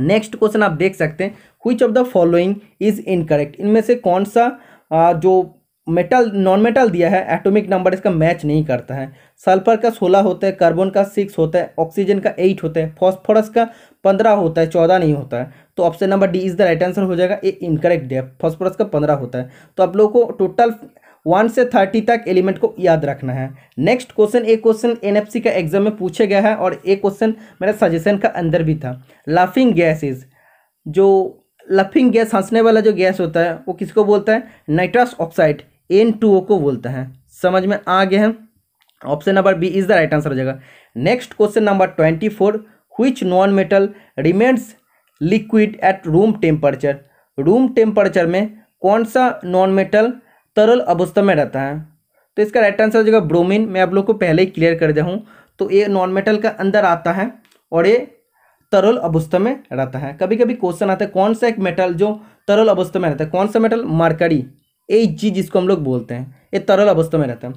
नेक्स्ट क्वेश्चन आप देख सकते हैं which of the following is incorrect इनमें से कौन सा आ, जो मेटल नॉन मेटल दिया है एटॉमिक नंबर इसका मैच नहीं करता है सल्फर का सोलह होता है कार्बन का सिक्स होता है ऑक्सीजन का एट होता है फॉस्फोरस का पंद्रह होता है चौदह नहीं होता है तो option number D is the right answer हो जाएगा ए इनकरेक्ट है फॉस्फोरस का पंद्रह होता है तो आप लोगों को टोटल वन से थर्टी तक एलिमेंट को याद रखना है नेक्स्ट क्वेश्चन एक क्वेश्चन एनएफसी का एग्जाम में पूछे गया है और एक क्वेश्चन मेरा सजेशन का अंदर भी था लाफिंग गैसेज जो लफिंग गैस हंसने वाला जो गैस होता है वो किसको बोलता है नाइट्रस ऑक्साइड एन को बोलता है समझ में आ गया है option number B is the right answer हो जाएगा next question number twenty four which non-metal remains liquid at room temperature room temperature में कौन सा नॉन मेटल तरल अवस्था में रहता है तो इसका राइट आंसर हो जाएगा ब्रोमिन मैं आप लोग को पहले ही क्लियर कर जाऊँ तो ये नॉन मेटल का अंदर आता है और ये तरल अवस्था में रहता है कभी कभी क्वेश्चन आता है कौन सा एक मेटल जो तरल अवस्था में रहता है कौन सा मेटल मार्करी ए जी जिसको हम लोग बोलते हैं ये तरल अवस्था में रहता है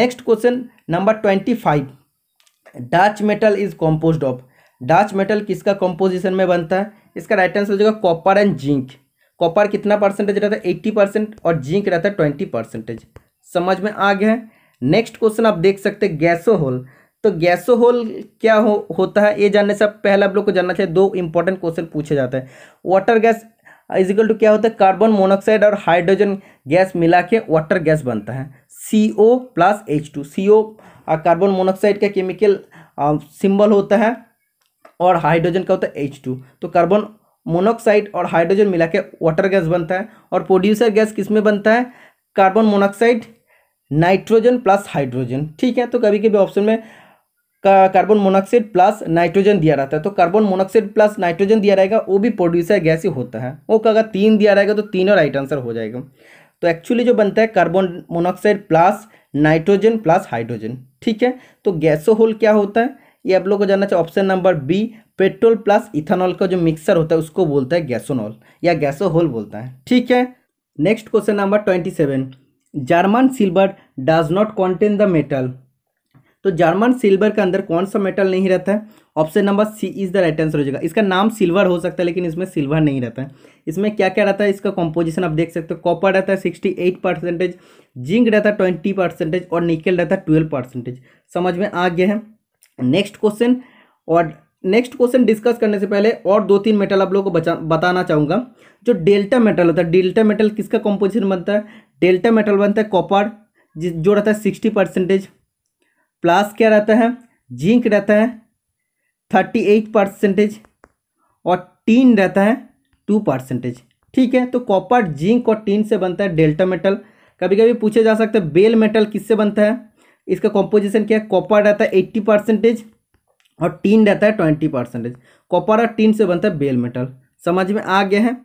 next question number twenty five Dutch metal is compose of Dutch metal किसका कंपोजिशन में बनता है इसका राइट आंसर हो जाएगा कॉपर एंड जिंक कॉपर कितना परसेंटेज रहता है एट्टी परसेंट और जिंक रहता है ट्वेंटी परसेंटेज समझ में आ गया है नेक्स्ट क्वेश्चन आप देख सकते हैं गैसोहोल तो गैसोहोल क्या हो, होता है ये जानने से पहले आप लोग को जानना चाहिए दो इंपॉर्टेंट क्वेश्चन पूछे जाते हैं वाटर गैस इजिकल टू क्या होता है कार्बन मोनॉक्साइड और हाइड्रोजन गैस मिला के वाटर गैस बनता है C O plus H two C O carbon monoxide का केमिकल सिंबल होता है और हाइड्रोजन का होता है एच टू तो कार्बन मोनोक्साइड और हाइड्रोजन मिला के वाटर गैस बनता है और प्रोड्यूसर गैस किस में बनता है carbon monoxide nitrogen plus hydrogen ठीक है तो कभी कभी ऑप्शन में कार्बन मोनोक्साइड प्लस नाइट्रोजन दिया रहता है तो कार्बन मोनोक्साइड प्लस नाइट्रोजन दिया रहेगा वो भी प्रोड्यूसर गैस ही होता है वो अगर तीन दिया रहेगा तो तीन और राइट आंसर हो जाएगा तो एक्चुअली जो बनता है carbon monoxide plus nitrogen plus hydrogen ठीक है तो गैसो होल क्या होता है ये आप लोग को जानना चाहिए option number B petrol plus ethanol का जो मिक्सर होता है उसको बोलता है गैसोनॉल या गैसोहोल बोलता है ठीक है next question number twenty seven German silver does not contain the metal तो जर्मन सिल्वर के अंदर कौन सा मेटल नहीं रहता है option number C is the right answer हो जाएगा इसका नाम सिल्वर हो सकता है लेकिन इसमें सिल्वर नहीं रहता है इसमें क्या क्या रहता है इसका कॉम्पोजिशन आप देख सकते हो कॉपर रहता है सिक्सटी एट परसेंटेज जिंक रहता है ट्वेंटी परसेंटेज और निकल रहता है ट्वेल्व परसेंटेज समझ में आ गया है नेक्स्ट क्वेश्चन और नेक्स्ट क्वेश्चन डिस्कस करने से पहले और दो तीन मेटल आप लोगों को बचा बताना चाहूँगा जो डेल्टा मेटल होता है डेल्टा मेटल किसका कॉम्पोजिशन बनता है डेल्टा मेटल बनता है कॉपर जो रहता है सिक्सटी परसेंटेज प्लस क्या रहता है जिंक रहता है थर्टी एट परसेंटेज और टीन रहता है टू परसेंटेज ठीक है तो कॉपर जिंक और टीन से बनता है डेल्टा मेटल कभी कभी पूछे जा सकते हैं बेल मेटल किससे बनता है इसका कॉम्पोजिशन क्या है कॉपर रहता है एट्टी परसेंटेज और टीन रहता है ट्वेंटी परसेंटेज कॉपर और टीन से बनता है बेल मेटल समझ में आ गया है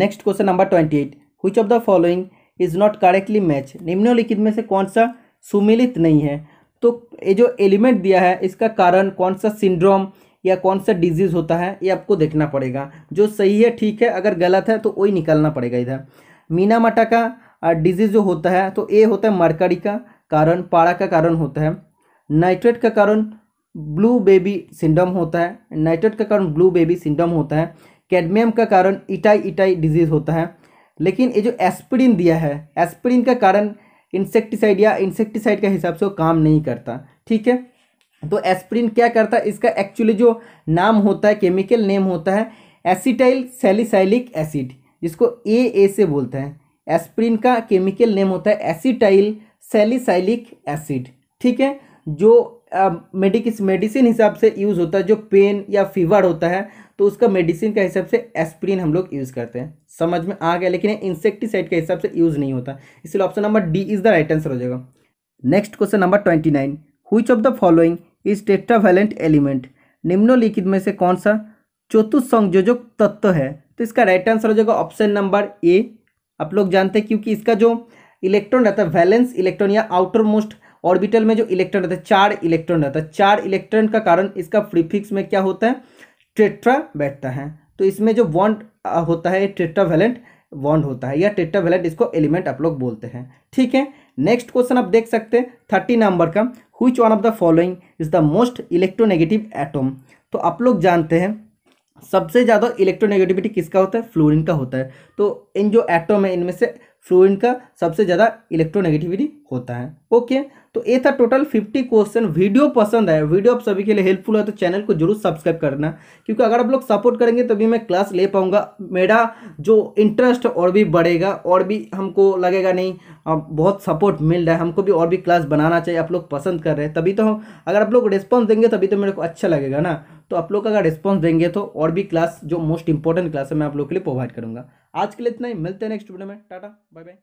next question number twenty eight which of the following is not correctly match निम्नलिखित में से कौन सा सुमिलित नहीं है तो ये जो एलिमेंट दिया है इसका कारण कौन सा सिंड्रोम या कौन सा डिजीज़ होता है ये आपको देखना पड़ेगा जो सही है ठीक है अगर गलत है तो वही निकालना पड़ेगा इधर मीना मटा का डिजीज़ जो होता है तो ए होता है मरकड़ी का कारण पारा का कारण होता है नाइट्रेट का कारण ब्लू बेबी सिंडम होता है नाइट्रेट का कारण ब्लू बेबी सिंडम होता है कैडमियम का कारण इटाई इटाई डिजीज़ होता है लेकिन ये जो एस्पिरिन दिया है एस्पिरिन का कारण इंसेक्टिसाइड या इंसेक्टिसाइड के हिसाब से वो काम नहीं करता ठीक है तो एस्प्रिन क्या करता है इसका एक्चुअली जो नाम होता है केमिकल नेम होता है एसिटाइल सेलिसाइलिक एसिड जिसको ए ए से बोलते हैं एस्प्रिन का केमिकल नेम होता है एसिटाइल सेलिसाइलिक एसिड ठीक है जो मेडिकिस मेडिसिन हिसाब से यूज़ होता है जो पेन या फीवर होता है तो उसका मेडिसिन का हिसाब से एस्प्रिन हम लोग यूज़ करते हैं समझ में आ गया लेकिन इंसेक्टिसाइड के हिसाब से यूज़ नहीं होता इसलिए option number D is the right answer हो जाएगा next question number twenty nine which of the following is tetravalent element निम्नोलिखित में से कौन सा चतुसंयोजक तत्व है तो इसका राइट आंसर हो जाएगा ऑप्शन नंबर ए आप लोग जानते हैं क्योंकि इसका जो इलेक्ट्रॉन रहता है वैलेंस इलेक्ट्रॉन या आउटर मोस्ट ऑर्बिटल में जो इलेक्ट्रॉन रहता है चार इलेक्ट्रॉन रहता है चार इलेक्ट्रॉन का कारण इसका प्रीफिक्स में क्या होता है टेट्रा बैठता है तो इसमें जो बॉन्ड होता है टेट्रा वैलेंट बॉन्ड होता है या टेट्रा वैलेंट इसको एलिमेंट आप लोग बोलते हैं ठीक है नेक्स्ट क्वेश्चन आप देख सकते हैं थर्टी नंबर का which one of the following is the most electronegative atom तो आप लोग जानते हैं सबसे ज़्यादा इलेक्ट्रोनेगेटिविटी किसका होता है फ्लोरिन का होता है तो इन जो एटोम है इनमें से स्टूडेंट का सबसे ज़्यादा इलेक्ट्रोनेगेटिविटी होता है ओके तो ये था टोटल फिफ्टी क्वेश्चन वीडियो पसंद है वीडियो आप सभी के लिए हेल्पफुल है तो चैनल को जरूर सब्सक्राइब करना क्योंकि अगर आप लोग सपोर्ट करेंगे तभी मैं क्लास ले पाऊंगा मेरा जो इंटरेस्ट और भी बढ़ेगा और भी हमको लगेगा नहीं बहुत सपोर्ट मिल रहा है हमको भी और भी क्लास बनाना चाहिए आप लोग पसंद कर रहे हैं तभी तो हम अगर आप लोग रिस्पॉन्स देंगे तभी तो मेरे को अच्छा लगेगा ना तो आप लोग अगर रिस्पॉन्स देंगे तो और भी क्लास जो मोस्ट इंपॉर्टेंट क्लास है मैं आप लोग के लिए प्रोवाइड करूँगा आज के लिए इतना ही मिलते हैं नेक्स्ट वीडियो में टाटा बाय बाय